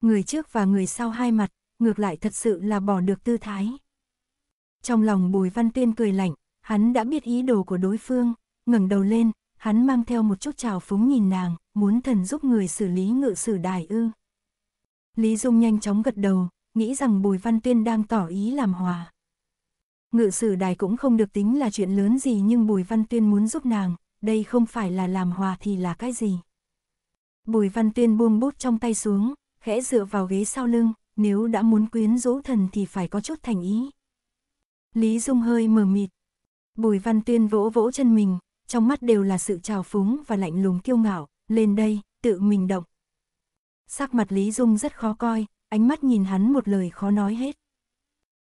Người trước và người sau hai mặt, ngược lại thật sự là bỏ được tư thái. Trong lòng bùi văn tuyên cười lạnh, hắn đã biết ý đồ của đối phương, ngẩng đầu lên, hắn mang theo một chút trào phúng nhìn nàng, muốn thần giúp người xử lý ngự sử đài ư. Lý Dung nhanh chóng gật đầu, nghĩ rằng Bùi Văn Tuyên đang tỏ ý làm hòa. Ngự sử đài cũng không được tính là chuyện lớn gì nhưng Bùi Văn Tuyên muốn giúp nàng, đây không phải là làm hòa thì là cái gì. Bùi Văn Tuyên buông bút trong tay xuống, khẽ dựa vào ghế sau lưng, nếu đã muốn quyến rũ thần thì phải có chút thành ý. Lý Dung hơi mờ mịt. Bùi Văn Tuyên vỗ vỗ chân mình, trong mắt đều là sự trào phúng và lạnh lùng kiêu ngạo, lên đây, tự mình động. Sắc mặt Lý Dung rất khó coi, ánh mắt nhìn hắn một lời khó nói hết.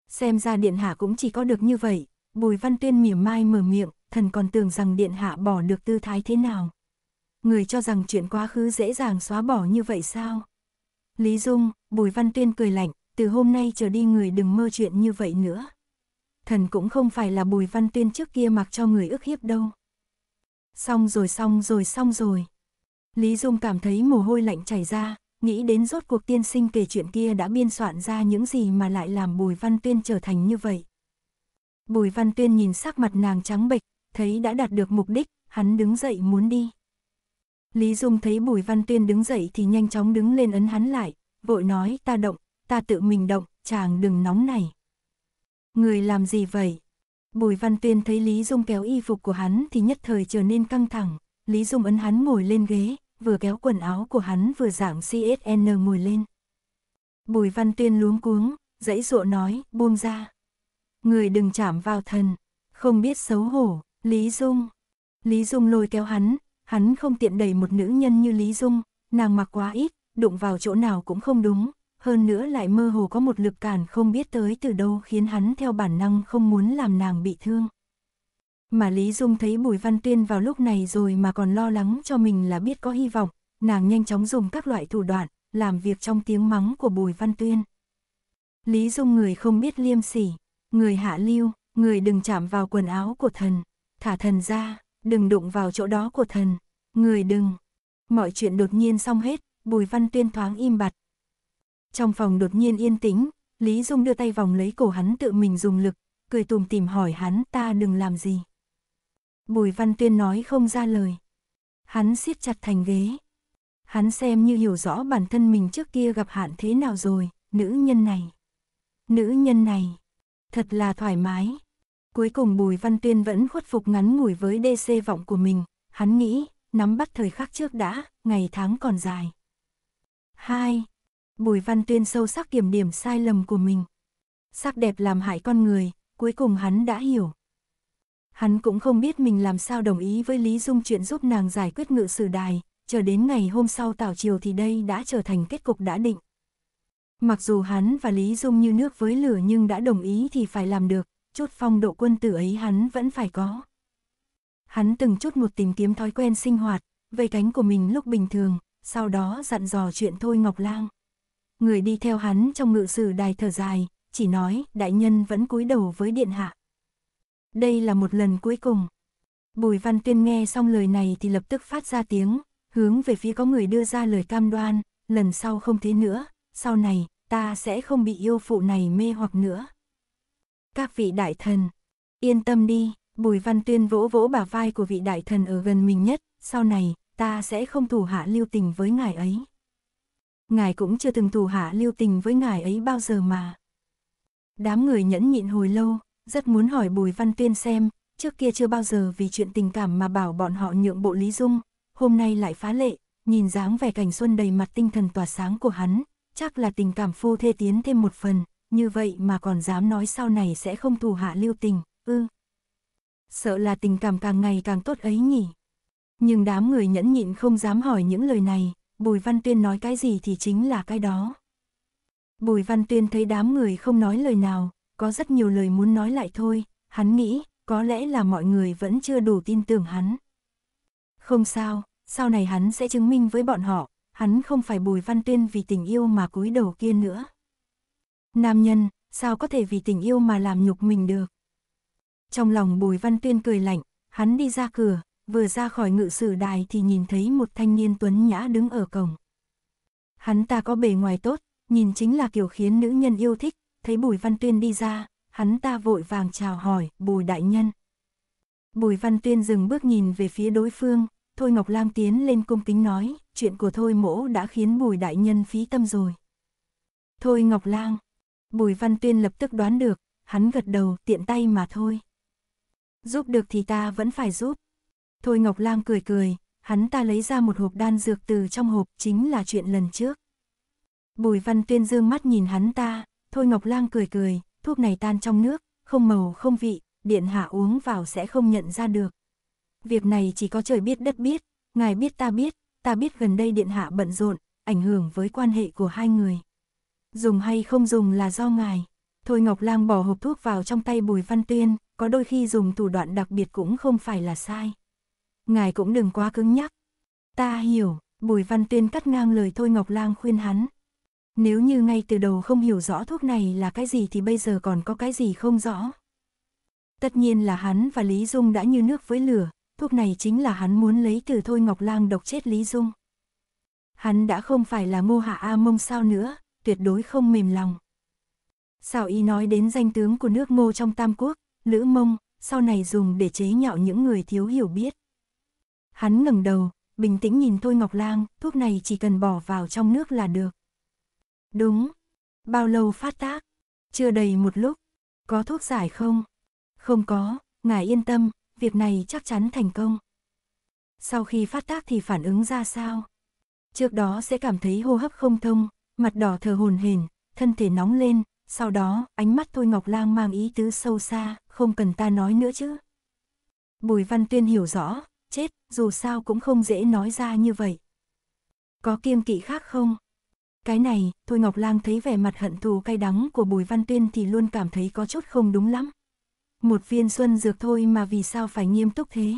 Xem ra điện hạ cũng chỉ có được như vậy, Bùi Văn Tuyên mỉa mai mở miệng, thần còn tưởng rằng điện hạ bỏ được tư thái thế nào. Người cho rằng chuyện quá khứ dễ dàng xóa bỏ như vậy sao? Lý Dung, Bùi Văn Tuyên cười lạnh, từ hôm nay trở đi người đừng mơ chuyện như vậy nữa. Thần cũng không phải là Bùi Văn Tuyên trước kia mặc cho người ức hiếp đâu. Xong rồi xong rồi xong rồi. Lý Dung cảm thấy mồ hôi lạnh chảy ra, nghĩ đến rốt cuộc tiên sinh kể chuyện kia đã biên soạn ra những gì mà lại làm Bùi Văn Tuyên trở thành như vậy. Bùi Văn Tuyên nhìn sắc mặt nàng trắng bệch, thấy đã đạt được mục đích, hắn đứng dậy muốn đi. Lý Dung thấy Bùi Văn Tuyên đứng dậy thì nhanh chóng đứng lên ấn hắn lại, vội nói ta động, ta tự mình động, chàng đừng nóng này. Người làm gì vậy? Bùi Văn Tuyên thấy Lý Dung kéo y phục của hắn thì nhất thời trở nên căng thẳng, Lý Dung ấn hắn ngồi lên ghế, vừa kéo quần áo của hắn vừa giảng CSN ngồi lên. Bùi Văn Tuyên luống cuống, dãy dụa nói, buông ra. Người đừng chạm vào thần, không biết xấu hổ, Lý Dung. Lý Dung lôi kéo hắn, hắn không tiện đẩy một nữ nhân như Lý Dung, nàng mặc quá ít, đụng vào chỗ nào cũng không đúng, hơn nữa lại mơ hồ có một lực cản không biết tới từ đâu khiến hắn theo bản năng không muốn làm nàng bị thương. Mà Lý Dung thấy Bùi Văn Tuyên vào lúc này rồi mà còn lo lắng cho mình là biết có hy vọng, nàng nhanh chóng dùng các loại thủ đoạn, làm việc trong tiếng mắng của Bùi Văn Tuyên. Lý Dung người không biết liêm sỉ, người hạ lưu, người đừng chạm vào quần áo của thần, thả thần ra, đừng đụng vào chỗ đó của thần, người đừng. Mọi chuyện đột nhiên xong hết, Bùi Văn Tuyên thoáng im bặt. Trong phòng đột nhiên yên tĩnh, Lý Dung đưa tay vòng lấy cổ hắn tự mình dùng lực, cười tùm tìm hỏi hắn ta đừng làm gì. Bùi Văn Tuyên nói không ra lời. Hắn siết chặt thành ghế. Hắn xem như hiểu rõ bản thân mình trước kia gặp hạn thế nào rồi, nữ nhân này. Nữ nhân này, thật là thoải mái. Cuối cùng Bùi Văn Tuyên vẫn khuất phục ngắn ngủi với DC vọng của mình, hắn nghĩ, nắm bắt thời khắc trước đã, ngày tháng còn dài. 2. Bùi Văn Tuyên sâu sắc kiểm điểm sai lầm của mình. Sắc đẹp làm hại con người, cuối cùng hắn đã hiểu. Hắn cũng không biết mình làm sao đồng ý với Lý Dung chuyện giúp nàng giải quyết ngự sử đài, chờ đến ngày hôm sau tảo chiều thì đây đã trở thành kết cục đã định. Mặc dù hắn và Lý Dung như nước với lửa nhưng đã đồng ý thì phải làm được, chút phong độ quân tử ấy hắn vẫn phải có. Hắn từng chút một tìm kiếm thói quen sinh hoạt, vây cánh của mình lúc bình thường, sau đó dặn dò chuyện Thôi Ngọc Lang. Người đi theo hắn trong ngự sử đài thở dài, chỉ nói đại nhân vẫn cúi đầu với điện hạ đây là một lần cuối cùng. Bùi Văn Tuyên nghe xong lời này thì lập tức phát ra tiếng, hướng về phía có người đưa ra lời cam đoan, lần sau không thế nữa, sau này, ta sẽ không bị yêu phụ này mê hoặc nữa. Các vị đại thần, yên tâm đi, Bùi Văn Tuyên vỗ vỗ bả vai của vị đại thần ở gần mình nhất, sau này, ta sẽ không thủ hạ lưu tình với ngài ấy. Ngài cũng chưa từng thủ hạ lưu tình với ngài ấy bao giờ mà. Đám người nhẫn nhịn hồi lâu, rất muốn hỏi Bùi Văn Tuyên xem, trước kia chưa bao giờ vì chuyện tình cảm mà bảo bọn họ nhượng bộ Lý Dung, hôm nay lại phá lệ, nhìn dáng vẻ cảnh xuân đầy mặt tinh thần tỏa sáng của hắn, chắc là tình cảm phu thê tiến thêm một phần, như vậy mà còn dám nói sau này sẽ không thù hạ lưu tình, ư. Sợ là tình cảm càng ngày càng tốt ấy nhỉ. Nhưng đám người nhẫn nhịn không dám hỏi những lời này, Bùi Văn Tuyên nói cái gì thì chính là cái đó. Bùi Văn Tuyên thấy đám người không nói lời nào, có rất nhiều lời muốn nói lại thôi, hắn nghĩ, có lẽ là mọi người vẫn chưa đủ tin tưởng hắn. Không sao, sau này hắn sẽ chứng minh với bọn họ, hắn không phải bùi văn tuyên vì tình yêu mà cúi đầu kia nữa. Nam nhân, sao có thể vì tình yêu mà làm nhục mình được? Trong lòng bùi văn tuyên cười lạnh, hắn đi ra cửa, vừa ra khỏi ngự sử đài thì nhìn thấy một thanh niên tuấn nhã đứng ở cổng. Hắn ta có bề ngoài tốt, nhìn chính là kiểu khiến nữ nhân yêu thích, thấy Bùi Văn Tuyên đi ra, hắn ta vội vàng chào hỏi, Bùi Đại Nhân. Bùi Văn Tuyên dừng bước nhìn về phía đối phương, Thôi Ngọc Lam tiến lên cung kính nói, chuyện của Thôi Mỗ đã khiến Bùi Đại Nhân phí tâm rồi. Thôi Ngọc Lang, Bùi Văn Tuyên lập tức đoán được, hắn gật đầu tiện tay mà thôi. Giúp được thì ta vẫn phải giúp. Thôi Ngọc Lang cười cười, hắn ta lấy ra một hộp đan dược từ trong hộp chính là chuyện lần trước. Bùi Văn Tuyên dương mắt nhìn hắn ta, Thôi Ngọc Lang cười cười, thuốc này tan trong nước, không màu không vị, điện hạ uống vào sẽ không nhận ra được. Việc này chỉ có trời biết đất biết, ngài biết ta biết, ta biết gần đây điện hạ bận rộn, ảnh hưởng với quan hệ của hai người. Dùng hay không dùng là do ngài. Thôi Ngọc Lang bỏ hộp thuốc vào trong tay Bùi Văn Tuyên, có đôi khi dùng thủ đoạn đặc biệt cũng không phải là sai. Ngài cũng đừng quá cứng nhắc. Ta hiểu, Bùi Văn Tuyên cắt ngang lời Thôi Ngọc Lang khuyên hắn, nếu như ngay từ đầu không hiểu rõ thuốc này là cái gì thì bây giờ còn có cái gì không rõ. Tất nhiên là hắn và Lý Dung đã như nước với lửa, thuốc này chính là hắn muốn lấy từ Thôi Ngọc Lang độc chết Lý Dung. Hắn đã không phải là ngô hạ A mông sao nữa, tuyệt đối không mềm lòng. Sao y nói đến danh tướng của nước ngô trong Tam Quốc, Lữ Mông, sau này dùng để chế nhạo những người thiếu hiểu biết. Hắn ngẩng đầu, bình tĩnh nhìn Thôi Ngọc Lang, thuốc này chỉ cần bỏ vào trong nước là được. Đúng. Bao lâu phát tác? Chưa đầy một lúc. Có thuốc giải không? Không có, ngài yên tâm, việc này chắc chắn thành công. Sau khi phát tác thì phản ứng ra sao? Trước đó sẽ cảm thấy hô hấp không thông, mặt đỏ thờ hồn hển, thân thể nóng lên, sau đó ánh mắt Thôi Ngọc Lang mang ý tứ sâu xa, không cần ta nói nữa chứ. Bùi Văn Tuyên hiểu rõ, chết, dù sao cũng không dễ nói ra như vậy. Có kiêng kỵ khác không? Cái này, Thôi Ngọc Lang thấy vẻ mặt hận thù cay đắng của Bùi Văn Tuyên thì luôn cảm thấy có chút không đúng lắm. Một viên xuân dược thôi mà vì sao phải nghiêm túc thế?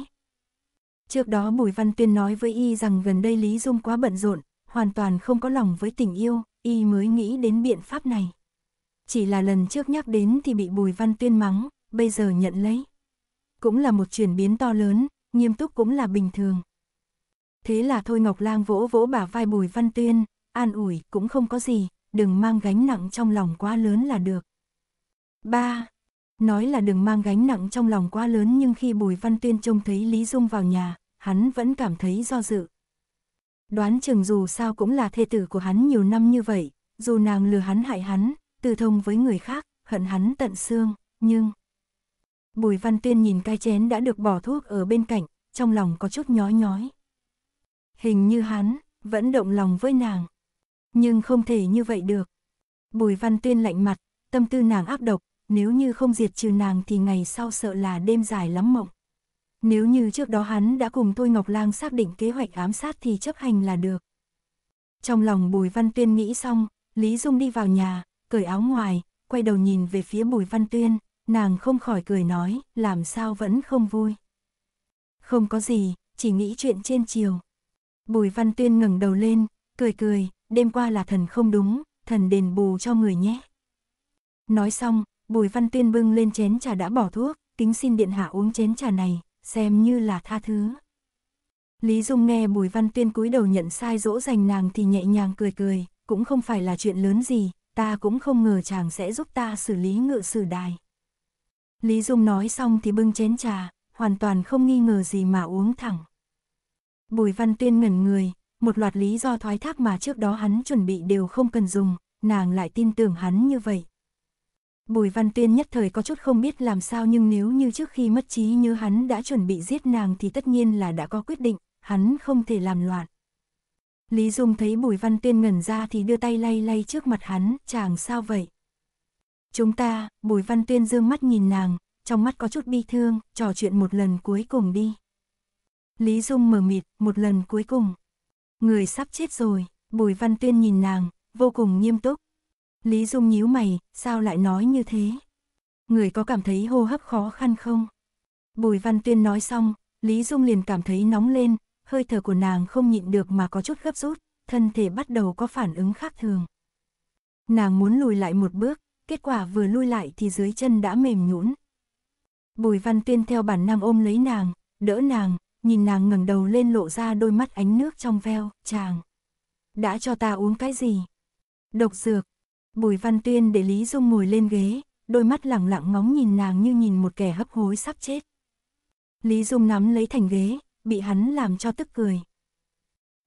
Trước đó Bùi Văn Tuyên nói với y rằng gần đây Lý Dung quá bận rộn, hoàn toàn không có lòng với tình yêu, y mới nghĩ đến biện pháp này. Chỉ là lần trước nhắc đến thì bị Bùi Văn Tuyên mắng, bây giờ nhận lấy. Cũng là một chuyển biến to lớn, nghiêm túc cũng là bình thường. Thế là Thôi Ngọc Lang vỗ vỗ bả vai Bùi Văn Tuyên, an ủi cũng không có gì, đừng mang gánh nặng trong lòng quá lớn là được. 3. Nói là đừng mang gánh nặng trong lòng quá lớn nhưng khi Bùi Văn Tuyên trông thấy Lý Dung vào nhà, hắn vẫn cảm thấy do dự. Đoán chừng dù sao cũng là thê tử của hắn nhiều năm như vậy, dù nàng lừa hắn hại hắn, tư thông với người khác, hận hắn tận xương, nhưng... Bùi Văn Tuyên nhìn cái chén đã được bỏ thuốc ở bên cạnh, trong lòng có chút nhói nhói. Hình như hắn, vẫn động lòng với nàng. Nhưng không thể như vậy được. Bùi Văn Tuyên lạnh mặt, tâm tư nàng áp độc, nếu như không diệt trừ nàng thì ngày sau sợ là đêm dài lắm mộng. Nếu như trước đó hắn đã cùng Thôi Ngọc Lang xác định kế hoạch ám sát thì chấp hành là được. Trong lòng Bùi Văn Tuyên nghĩ xong, Lý Dung đi vào nhà, cởi áo ngoài, quay đầu nhìn về phía Bùi Văn Tuyên, nàng không khỏi cười nói, làm sao vẫn không vui. Không có gì, chỉ nghĩ chuyện trên chiều. Bùi Văn Tuyên ngẩng đầu lên, cười cười, đêm qua là thần không đúng, thần đền bù cho người nhé. Nói xong, Bùi Văn Tuyên bưng lên chén trà đã bỏ thuốc, kính xin điện hạ uống chén trà này, xem như là tha thứ. Lý Dung nghe Bùi Văn Tuyên cúi đầu nhận sai dỗ dành nàng thì nhẹ nhàng cười cười, cũng không phải là chuyện lớn gì, ta cũng không ngờ chàng sẽ giúp ta xử lý ngự sử đài. Lý Dung nói xong thì bưng chén trà, hoàn toàn không nghi ngờ gì mà uống thẳng. Bùi Văn Tuyên ngẩn người, một loạt lý do thoái thác mà trước đó hắn chuẩn bị đều không cần dùng, nàng lại tin tưởng hắn như vậy. Bùi Văn Tuyên nhất thời có chút không biết làm sao nhưng nếu như trước khi mất trí như hắn đã chuẩn bị giết nàng thì tất nhiên là đã có quyết định, hắn không thể làm loạn. Lý Dung thấy Bùi Văn Tuyên ngẩn ra thì đưa tay lay lay trước mặt hắn, chàng sao vậy? Chúng ta, Bùi Văn Tuyên dương mắt nhìn nàng, trong mắt có chút bi thương, trò chuyện một lần cuối cùng đi. Lý Dung mờ mịt, một lần cuối cùng. Người sắp chết rồi, Bùi Văn Tuyên nhìn nàng, vô cùng nghiêm túc. Lý Dung nhíu mày, sao lại nói như thế? Người có cảm thấy hô hấp khó khăn không? Bùi Văn Tuyên nói xong, Lý Dung liền cảm thấy nóng lên, hơi thở của nàng không nhịn được mà có chút gấp rút, thân thể bắt đầu có phản ứng khác thường. Nàng muốn lùi lại một bước, kết quả vừa lùi lại thì dưới chân đã mềm nhũn. Bùi Văn Tuyên theo bản năng ôm lấy nàng, đỡ nàng, nhìn nàng ngẩng đầu lên lộ ra đôi mắt ánh nước trong veo, chàng. Đã cho ta uống cái gì? Độc dược. Bùi Văn Tuyên để Lý Dung ngồi lên ghế, đôi mắt lẳng lặng ngóng nhìn nàng như nhìn một kẻ hấp hối sắp chết. Lý Dung nắm lấy thành ghế, bị hắn làm cho tức cười.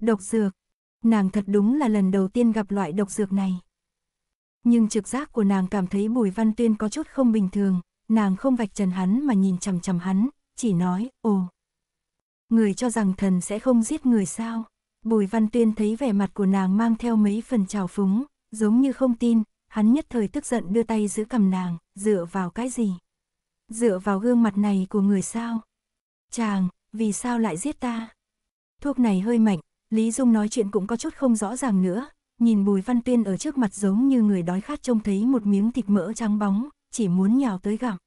Độc dược. Nàng thật đúng là lần đầu tiên gặp loại độc dược này. Nhưng trực giác của nàng cảm thấy Bùi Văn Tuyên có chút không bình thường, nàng không vạch trần hắn mà nhìn chằm chằm hắn, chỉ nói, ồ người cho rằng thần sẽ không giết người sao. Bùi Văn Tuyên thấy vẻ mặt của nàng mang theo mấy phần trào phúng, giống như không tin, hắn nhất thời tức giận đưa tay giữ cầm nàng, dựa vào cái gì? Dựa vào gương mặt này của người sao? Chàng, vì sao lại giết ta? Thuốc này hơi mạnh, Lý Dung nói chuyện cũng có chút không rõ ràng nữa, nhìn Bùi Văn Tuyên ở trước mặt giống như người đói khát trông thấy một miếng thịt mỡ trắng bóng, chỉ muốn nhào tới gặm.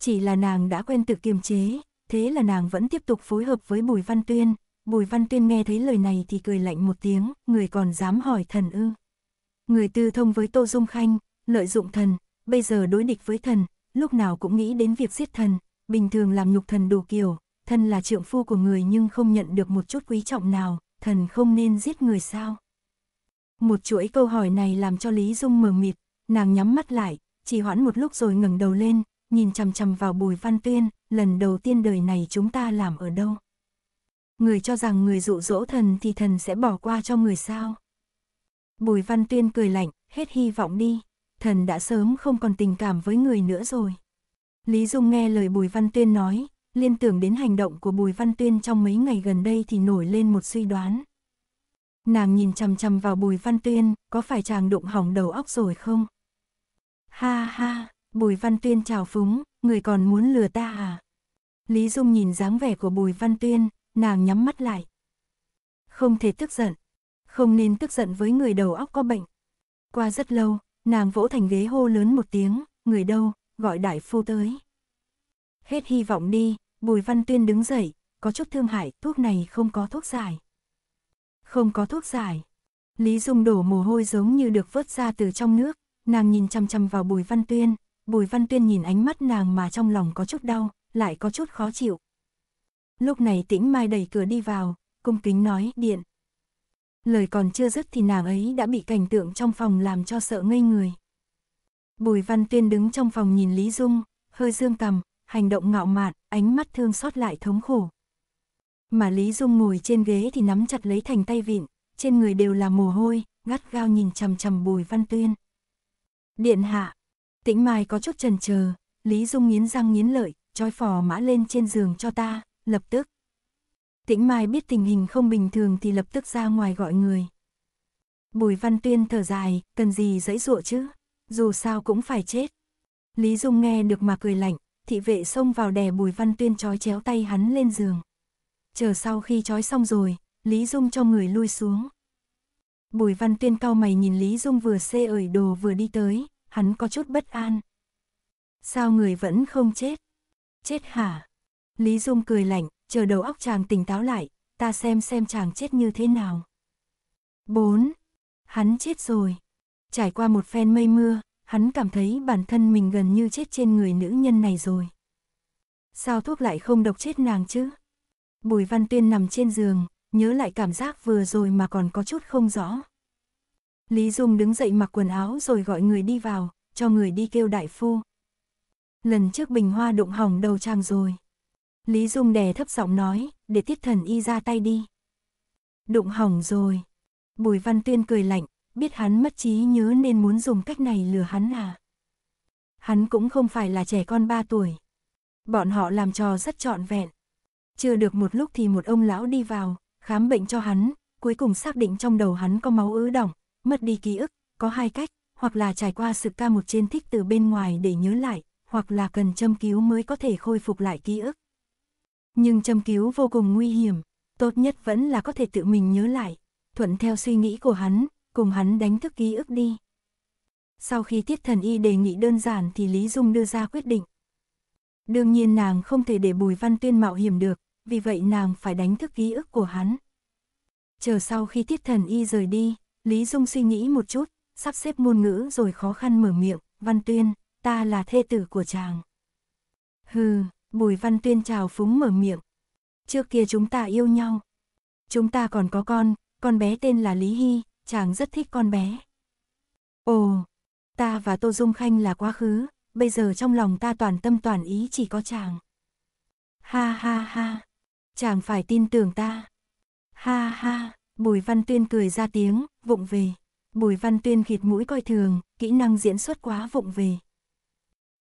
Chỉ là nàng đã quen tự kiềm chế, thế là nàng vẫn tiếp tục phối hợp với Bùi Văn Tuyên. Bùi Văn Tuyên nghe thấy lời này thì cười lạnh một tiếng, người còn dám hỏi thần ư. Người tư thông với Tô Dung Khanh, lợi dụng thần, bây giờ đối địch với thần, lúc nào cũng nghĩ đến việc giết thần, bình thường làm nhục thần đủ kiểu, thần là trượng phu của người nhưng không nhận được một chút quý trọng nào, thần không nên giết người sao. Một chuỗi câu hỏi này làm cho Lý Dung mờ mịt, nàng nhắm mắt lại, chỉ hoãn một lúc rồi ngẩng đầu lên, nhìn chằm chằm vào bùi văn tuyên, lần đầu tiên đời này chúng ta làm ở đâu? Người cho rằng người dụ dỗ thần thì thần sẽ bỏ qua cho người sao? Bùi văn tuyên cười lạnh, hết hy vọng đi, thần đã sớm không còn tình cảm với người nữa rồi. Lý Dung nghe lời Bùi Văn Tuyên nói, liên tưởng đến hành động của Bùi Văn Tuyên trong mấy ngày gần đây thì nổi lên một suy đoán. Nàng nhìn chằm chằm vào Bùi Văn Tuyên, có phải chàng đụng hỏng đầu óc rồi không? Ha ha, Bùi Văn Tuyên chào phúng, người còn muốn lừa ta à? Lý Dung nhìn dáng vẻ của Bùi Văn Tuyên, nàng nhắm mắt lại. Không thể tức giận, không nên tức giận với người đầu óc có bệnh. Qua rất lâu, nàng vỗ thành ghế hô lớn một tiếng, người đâu, gọi đại phu tới. Hết hy vọng đi, Bùi Văn Tuyên đứng dậy, có chút thương hại, thuốc này không có thuốc giải. Không có thuốc giải. Lý Dung đổ mồ hôi giống như được vớt ra từ trong nước, nàng nhìn chăm chăm vào Bùi Văn Tuyên, Bùi Văn Tuyên nhìn ánh mắt nàng mà trong lòng có chút đau, lại có chút khó chịu. Lúc này tĩnh mai đẩy cửa đi vào, cung kính nói điện. Lời còn chưa dứt thì nàng ấy đã bị cảnh tượng trong phòng làm cho sợ ngây người. Bùi Văn Tuyên đứng trong phòng nhìn Lý Dung, hơi dương cầm, hành động ngạo mạn, ánh mắt thương xót lại thống khổ. Mà Lý Dung ngồi trên ghế thì nắm chặt lấy thành tay vịn, trên người đều là mồ hôi, gắt gao nhìn chằm chằm Bùi Văn Tuyên. Điện hạ, Tĩnh Mai có chút trần chờ, Lý Dung nghiến răng nghiến lợi, trói phò mã lên trên giường cho ta, lập tức. Tĩnh Mai biết tình hình không bình thường thì lập tức ra ngoài gọi người. Bùi Văn Tuyên thở dài, cần gì dẫy dụa chứ, dù sao cũng phải chết. Lý Dung nghe được mà cười lạnh, thị vệ xông vào đè Bùi Văn Tuyên trói chéo tay hắn lên giường. Chờ sau khi trói xong rồi, Lý Dung cho người lui xuống. Bùi Văn Tuyên cao mày nhìn Lý Dung vừa xê ởi đồ vừa đi tới, hắn có chút bất an. Sao người vẫn không chết? Chết hả? Lý Dung cười lạnh, chờ đầu óc chàng tỉnh táo lại, ta xem xem chàng chết như thế nào. 4. Hắn chết rồi. Trải qua một phen mây mưa, hắn cảm thấy bản thân mình gần như chết trên người nữ nhân này rồi. Sao thuốc lại không độc chết nàng chứ? Bùi Văn Tuyên nằm trên giường, nhớ lại cảm giác vừa rồi mà còn có chút không rõ. Lý Dung đứng dậy mặc quần áo rồi gọi người đi vào, cho người đi kêu đại phu. Lần trước bình hoa đụng hỏng đầu trang rồi. Lý Dung đè thấp giọng nói, để tiết thần y ra tay đi. Đụng hỏng rồi. Bùi Văn Tuyên cười lạnh, biết hắn mất trí nhớ nên muốn dùng cách này lừa hắn à. Hắn cũng không phải là trẻ con ba tuổi. Bọn họ làm trò rất trọn vẹn. Chưa được một lúc thì một ông lão đi vào, khám bệnh cho hắn, cuối cùng xác định trong đầu hắn có máu ứ đỏng, mất đi ký ức, có hai cách, hoặc là trải qua sự ca một trên thích từ bên ngoài để nhớ lại, hoặc là cần châm cứu mới có thể khôi phục lại ký ức. Nhưng châm cứu vô cùng nguy hiểm, tốt nhất vẫn là có thể tự mình nhớ lại, thuận theo suy nghĩ của hắn, cùng hắn đánh thức ký ức đi. Sau khi tiết thần y đề nghị đơn giản thì Lý Dung đưa ra quyết định. Đương nhiên nàng không thể để Bùi Văn Tuyên mạo hiểm được, vì vậy nàng phải đánh thức ký ức của hắn. Chờ sau khi tiết thần y rời đi, Lý Dung suy nghĩ một chút, sắp xếp ngôn ngữ rồi khó khăn mở miệng, Văn Tuyên, ta là thê tử của chàng. Hừ, Bùi Văn Tuyên chào phúng mở miệng. Trước kia chúng ta yêu nhau. Chúng ta còn có con, con bé tên là Lý Hy, chàng rất thích con bé. Ồ, ta và Tô Dung Khanh là quá khứ, bây giờ trong lòng ta toàn tâm toàn ý chỉ có chàng. Ha ha ha, chàng phải tin tưởng ta. Ha ha, Bùi Văn Tuyên cười ra tiếng, vụng về. Bùi Văn Tuyên khịt mũi coi thường, kỹ năng diễn xuất quá vụng về.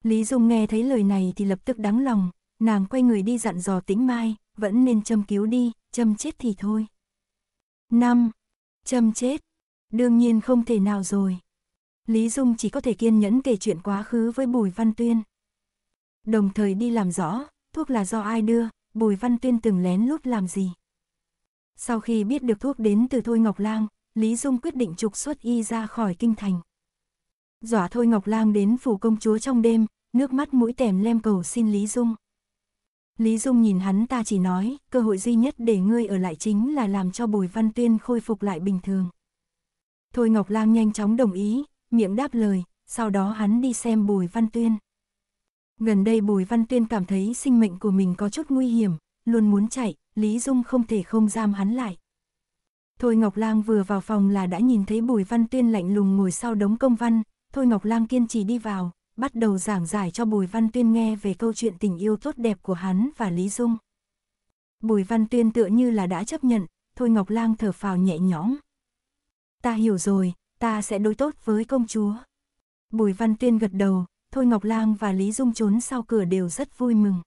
Lý Dung nghe thấy lời này thì lập tức đắng lòng, nàng quay người đi dặn dò tĩnh mai, vẫn nên châm cứu đi, châm chết thì thôi. 5. Châm chết. Đương nhiên không thể nào rồi. Lý Dung chỉ có thể kiên nhẫn kể chuyện quá khứ với Bùi Văn Tuyên. Đồng thời đi làm rõ, thuốc là do ai đưa, Bùi Văn Tuyên từng lén lút làm gì. Sau khi biết được thuốc đến từ Thôi Ngọc Lang, Lý Dung quyết định trục xuất y ra khỏi kinh thành. Dọa Thôi Ngọc Lang đến phủ công chúa trong đêm, nước mắt mũi tèm lem cầu xin Lý Dung. Lý Dung nhìn hắn ta chỉ nói, cơ hội duy nhất để ngươi ở lại chính là làm cho Bùi Văn Tuyên khôi phục lại bình thường. Thôi Ngọc Lang nhanh chóng đồng ý, miệng đáp lời, sau đó hắn đi xem Bùi Văn Tuyên. Gần đây Bùi Văn Tuyên cảm thấy sinh mệnh của mình có chút nguy hiểm, luôn muốn chạy, Lý Dung không thể không giam hắn lại. Thôi Ngọc Lang vừa vào phòng là đã nhìn thấy Bùi Văn Tuyên lạnh lùng ngồi sau đống công văn, Thôi Ngọc Lang kiên trì đi vào, bắt đầu giảng giải cho Bùi Văn Tuyên nghe về câu chuyện tình yêu tốt đẹp của hắn và Lý Dung. Bùi Văn Tuyên tựa như là đã chấp nhận, Thôi Ngọc Lang thở phào nhẹ nhõm. Ta hiểu rồi, ta sẽ đối tốt với công chúa. Bùi Văn Tuyên gật đầu, Thôi Ngọc Lang và Lý Dung trốn sau cửa đều rất vui mừng.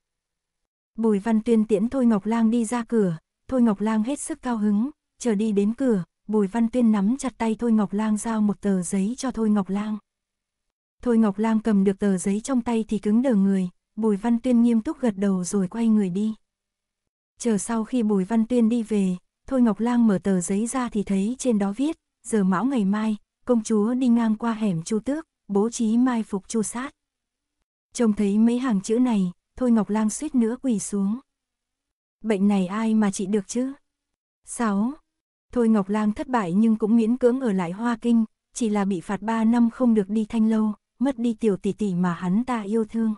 Bùi Văn Tuyên tiễn Thôi Ngọc Lang đi ra cửa, Thôi Ngọc Lang hết sức cao hứng, chờ đi đến cửa, Bùi Văn Tuyên nắm chặt tay Thôi Ngọc Lang giao một tờ giấy cho Thôi Ngọc Lang. Thôi Ngọc Lang cầm được tờ giấy trong tay thì cứng đờ người, Bùi Văn Tuyên nghiêm túc gật đầu rồi quay người đi. Chờ sau khi Bùi Văn Tuyên đi về, Thôi Ngọc Lang mở tờ giấy ra thì thấy trên đó viết, giờ mão ngày mai, công chúa đi ngang qua hẻm Chu Tước, bố trí mai phục Chu Sát. Trông thấy mấy hàng chữ này, Thôi Ngọc Lang suýt nữa quỳ xuống. Bệnh này ai mà trị được chứ? 6. Thôi Ngọc Lang thất bại nhưng cũng miễn cưỡng ở lại Hoa Kinh, chỉ là bị phạt 3 năm không được đi thanh lâu, mất đi tiểu tỷ tỷ mà hắn ta yêu thương.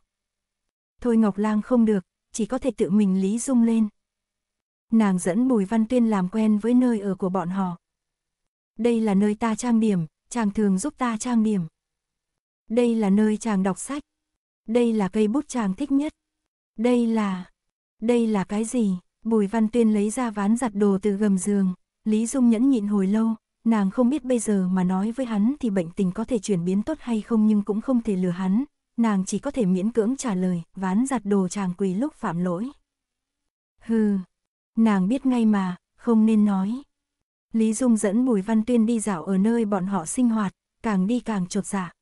Thôi Ngọc Lang không được, chỉ có thể tự mình lý dung lên. Nàng dẫn Bùi Văn Tuyên làm quen với nơi ở của bọn họ. Đây là nơi ta trang điểm, chàng thường giúp ta trang điểm. Đây là nơi chàng đọc sách. Đây là cây bút chàng thích nhất. Đây là... Đây là cái gì? Bùi Văn Tuyên lấy ra ván giặt đồ từ gầm giường. Lý Dung nhẫn nhịn hồi lâu, nàng không biết bây giờ mà nói với hắn thì bệnh tình có thể chuyển biến tốt hay không nhưng cũng không thể lừa hắn. Nàng chỉ có thể miễn cưỡng trả lời, ván giặt đồ chàng quỳ lúc phạm lỗi. Hừ, nàng biết ngay mà, không nên nói. Lý Dung dẫn Bùi Văn Tuyên đi dạo ở nơi bọn họ sinh hoạt, càng đi càng trột dạ.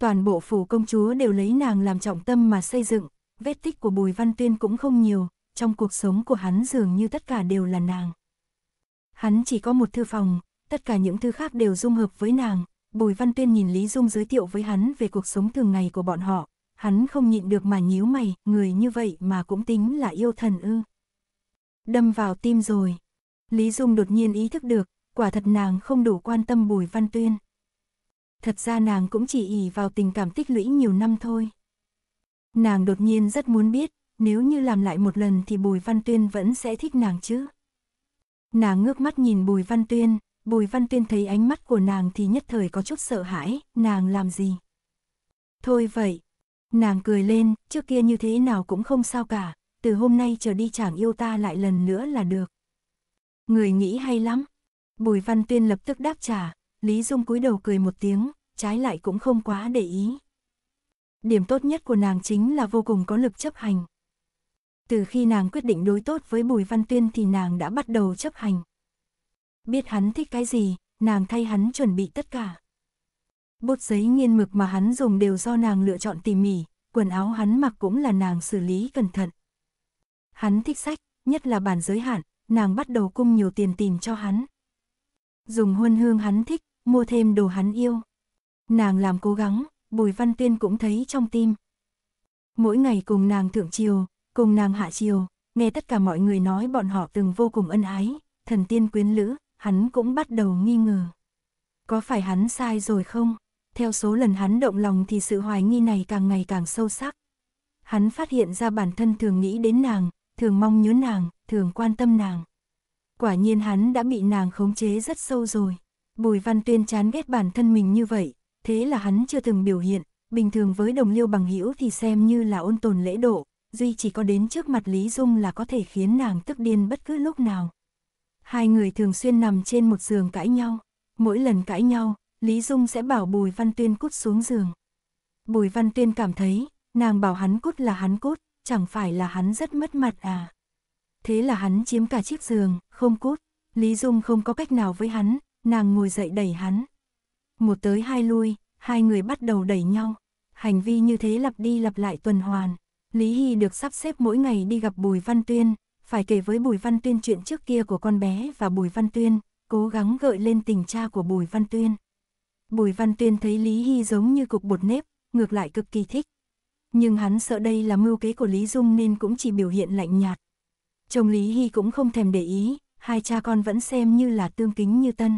Toàn bộ phủ công chúa đều lấy nàng làm trọng tâm mà xây dựng, vết tích của Bùi Văn Tuyên cũng không nhiều, trong cuộc sống của hắn dường như tất cả đều là nàng. Hắn chỉ có một thư phòng, tất cả những thư khác đều dung hợp với nàng, Bùi Văn Tuyên nhìn Lý Dung giới thiệu với hắn về cuộc sống thường ngày của bọn họ, hắn không nhịn được mà nhíu mày, người như vậy mà cũng tính là yêu thần ư. Đâm vào tim rồi. Lý Dung đột nhiên ý thức được, quả thật nàng không đủ quan tâm Bùi Văn Tuyên. Thật ra nàng cũng chỉ ỉ vào tình cảm tích lũy nhiều năm thôi. Nàng đột nhiên rất muốn biết, nếu như làm lại một lần thì Bùi Văn Tuyên vẫn sẽ thích nàng chứ. Nàng ngước mắt nhìn Bùi Văn Tuyên, Bùi Văn Tuyên thấy ánh mắt của nàng thì nhất thời có chút sợ hãi, nàng làm gì? Thôi vậy, nàng cười lên, trước kia như thế nào cũng không sao cả, từ hôm nay trở đi chẳng yêu ta lại lần nữa là được. Người nghĩ hay lắm. Bùi Văn Tuyên lập tức đáp trả, Lý Dung cúi đầu cười một tiếng, trái lại cũng không quá để ý điểm tốt nhất của nàng chính là vô cùng có lực chấp hành. Từ khi nàng quyết định đối tốt với Bùi Văn Tuyên thì nàng đã bắt đầu chấp hành. Biết hắn thích cái gì, nàng thay hắn chuẩn bị tất cả. Bút giấy nghiên mực mà hắn dùng đều do nàng lựa chọn tỉ mỉ, quần áo hắn mặc cũng là nàng xử lý cẩn thận. Hắn thích sách, nhất là bản giới hạn, nàng bắt đầu cung nhiều tiền tìm cho hắn. Dùng huân hương hắn thích, mua thêm đồ hắn yêu. Nàng làm cố gắng, Bùi Văn Tuyên cũng thấy trong tim. Mỗi ngày cùng nàng thượng triều, cùng nàng hạ triều, nghe tất cả mọi người nói bọn họ từng vô cùng ân ái, thần tiên quyến lữ, hắn cũng bắt đầu nghi ngờ. Có phải hắn sai rồi không? Theo số lần hắn động lòng thì sự hoài nghi này càng ngày càng sâu sắc. Hắn phát hiện ra bản thân thường nghĩ đến nàng, thường mong nhớ nàng, thường quan tâm nàng. Quả nhiên hắn đã bị nàng khống chế rất sâu rồi. Bùi Văn Tuyên chán ghét bản thân mình như vậy, thế là hắn chưa từng biểu hiện, bình thường với đồng liêu bằng hữu thì xem như là ôn tồn lễ độ, duy chỉ có đến trước mặt Lý Dung là có thể khiến nàng tức điên bất cứ lúc nào. Hai người thường xuyên nằm trên một giường cãi nhau, mỗi lần cãi nhau, Lý Dung sẽ bảo Bùi Văn Tuyên cút xuống giường. Bùi Văn Tuyên cảm thấy, nàng bảo hắn cút là hắn cút, chẳng phải là hắn rất mất mặt à. Thế là hắn chiếm cả chiếc giường, không cút, Lý Dung không có cách nào với hắn, nàng ngồi dậy đẩy hắn, một tới hai lui, hai người bắt đầu đẩy nhau. Hành vi như thế lặp đi lặp lại tuần hoàn. Lý Hy được sắp xếp mỗi ngày đi gặp Bùi Văn Tuyên, phải kể với Bùi Văn Tuyên chuyện trước kia của con bé và Bùi Văn Tuyên, cố gắng gợi lên tình cha của Bùi Văn Tuyên. Bùi Văn Tuyên thấy Lý Hy giống như cục bột nếp, ngược lại cực kỳ thích. Nhưng hắn sợ đây là mưu kế của Lý Dung nên cũng chỉ biểu hiện lạnh nhạt. Chồng Lý Hy cũng không thèm để ý, hai cha con vẫn xem như là tương kính như tân.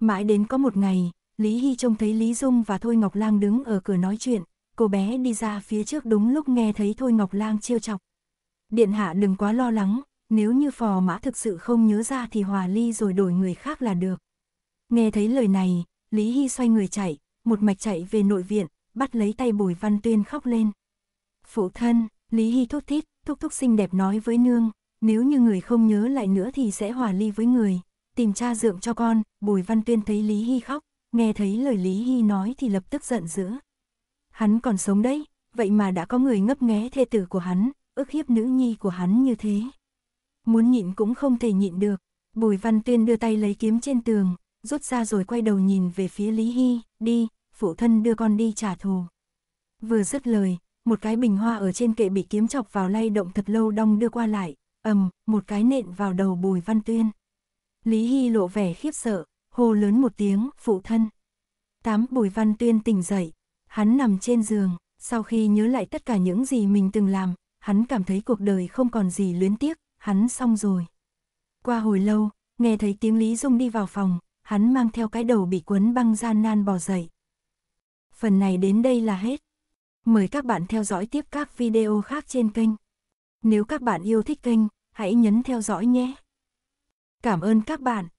Mãi đến có một ngày, Lý Hy trông thấy Lý Dung và Thôi Ngọc Lang đứng ở cửa nói chuyện, cô bé đi ra phía trước đúng lúc nghe thấy Thôi Ngọc Lang trêu chọc. Điện hạ đừng quá lo lắng, nếu như phò mã thực sự không nhớ ra thì hòa ly rồi đổi người khác là được. Nghe thấy lời này, Lý Hy xoay người chạy, một mạch chạy về nội viện, bắt lấy tay Bùi Văn Tuyên khóc lên. Phụ thân, Lý Hy thốt thít, thúc thúc xinh đẹp nói với nương, nếu như người không nhớ lại nữa thì sẽ hòa ly với người, tìm cha dượng cho con, Bùi Văn Tuyên thấy Lý Hy khóc, nghe thấy lời Lý Hy nói thì lập tức giận dữ. Hắn còn sống đấy, vậy mà đã có người ngấp nghé thê tử của hắn, ức hiếp nữ nhi của hắn như thế. Muốn nhịn cũng không thể nhịn được, Bùi Văn Tuyên đưa tay lấy kiếm trên tường, rút ra rồi quay đầu nhìn về phía Lý Hy, đi, phụ thân đưa con đi trả thù. Vừa dứt lời, một cái bình hoa ở trên kệ bị kiếm chọc vào lay động thật lâu đong đưa qua lại, ầm, một cái nện vào đầu Bùi Văn Tuyên. Lý Hy lộ vẻ khiếp sợ, hô lớn một tiếng, phụ thân. Tám Bùi Văn Tuyên tỉnh dậy, hắn nằm trên giường, sau khi nhớ lại tất cả những gì mình từng làm, hắn cảm thấy cuộc đời không còn gì luyến tiếc, hắn xong rồi. Qua hồi lâu, nghe thấy tiếng Lý Dung đi vào phòng, hắn mang theo cái đầu bị quấn băng gian nan bò dậy. Phần này đến đây là hết. Mời các bạn theo dõi tiếp các video khác trên kênh. Nếu các bạn yêu thích kênh, hãy nhấn theo dõi nhé. Cảm ơn các bạn.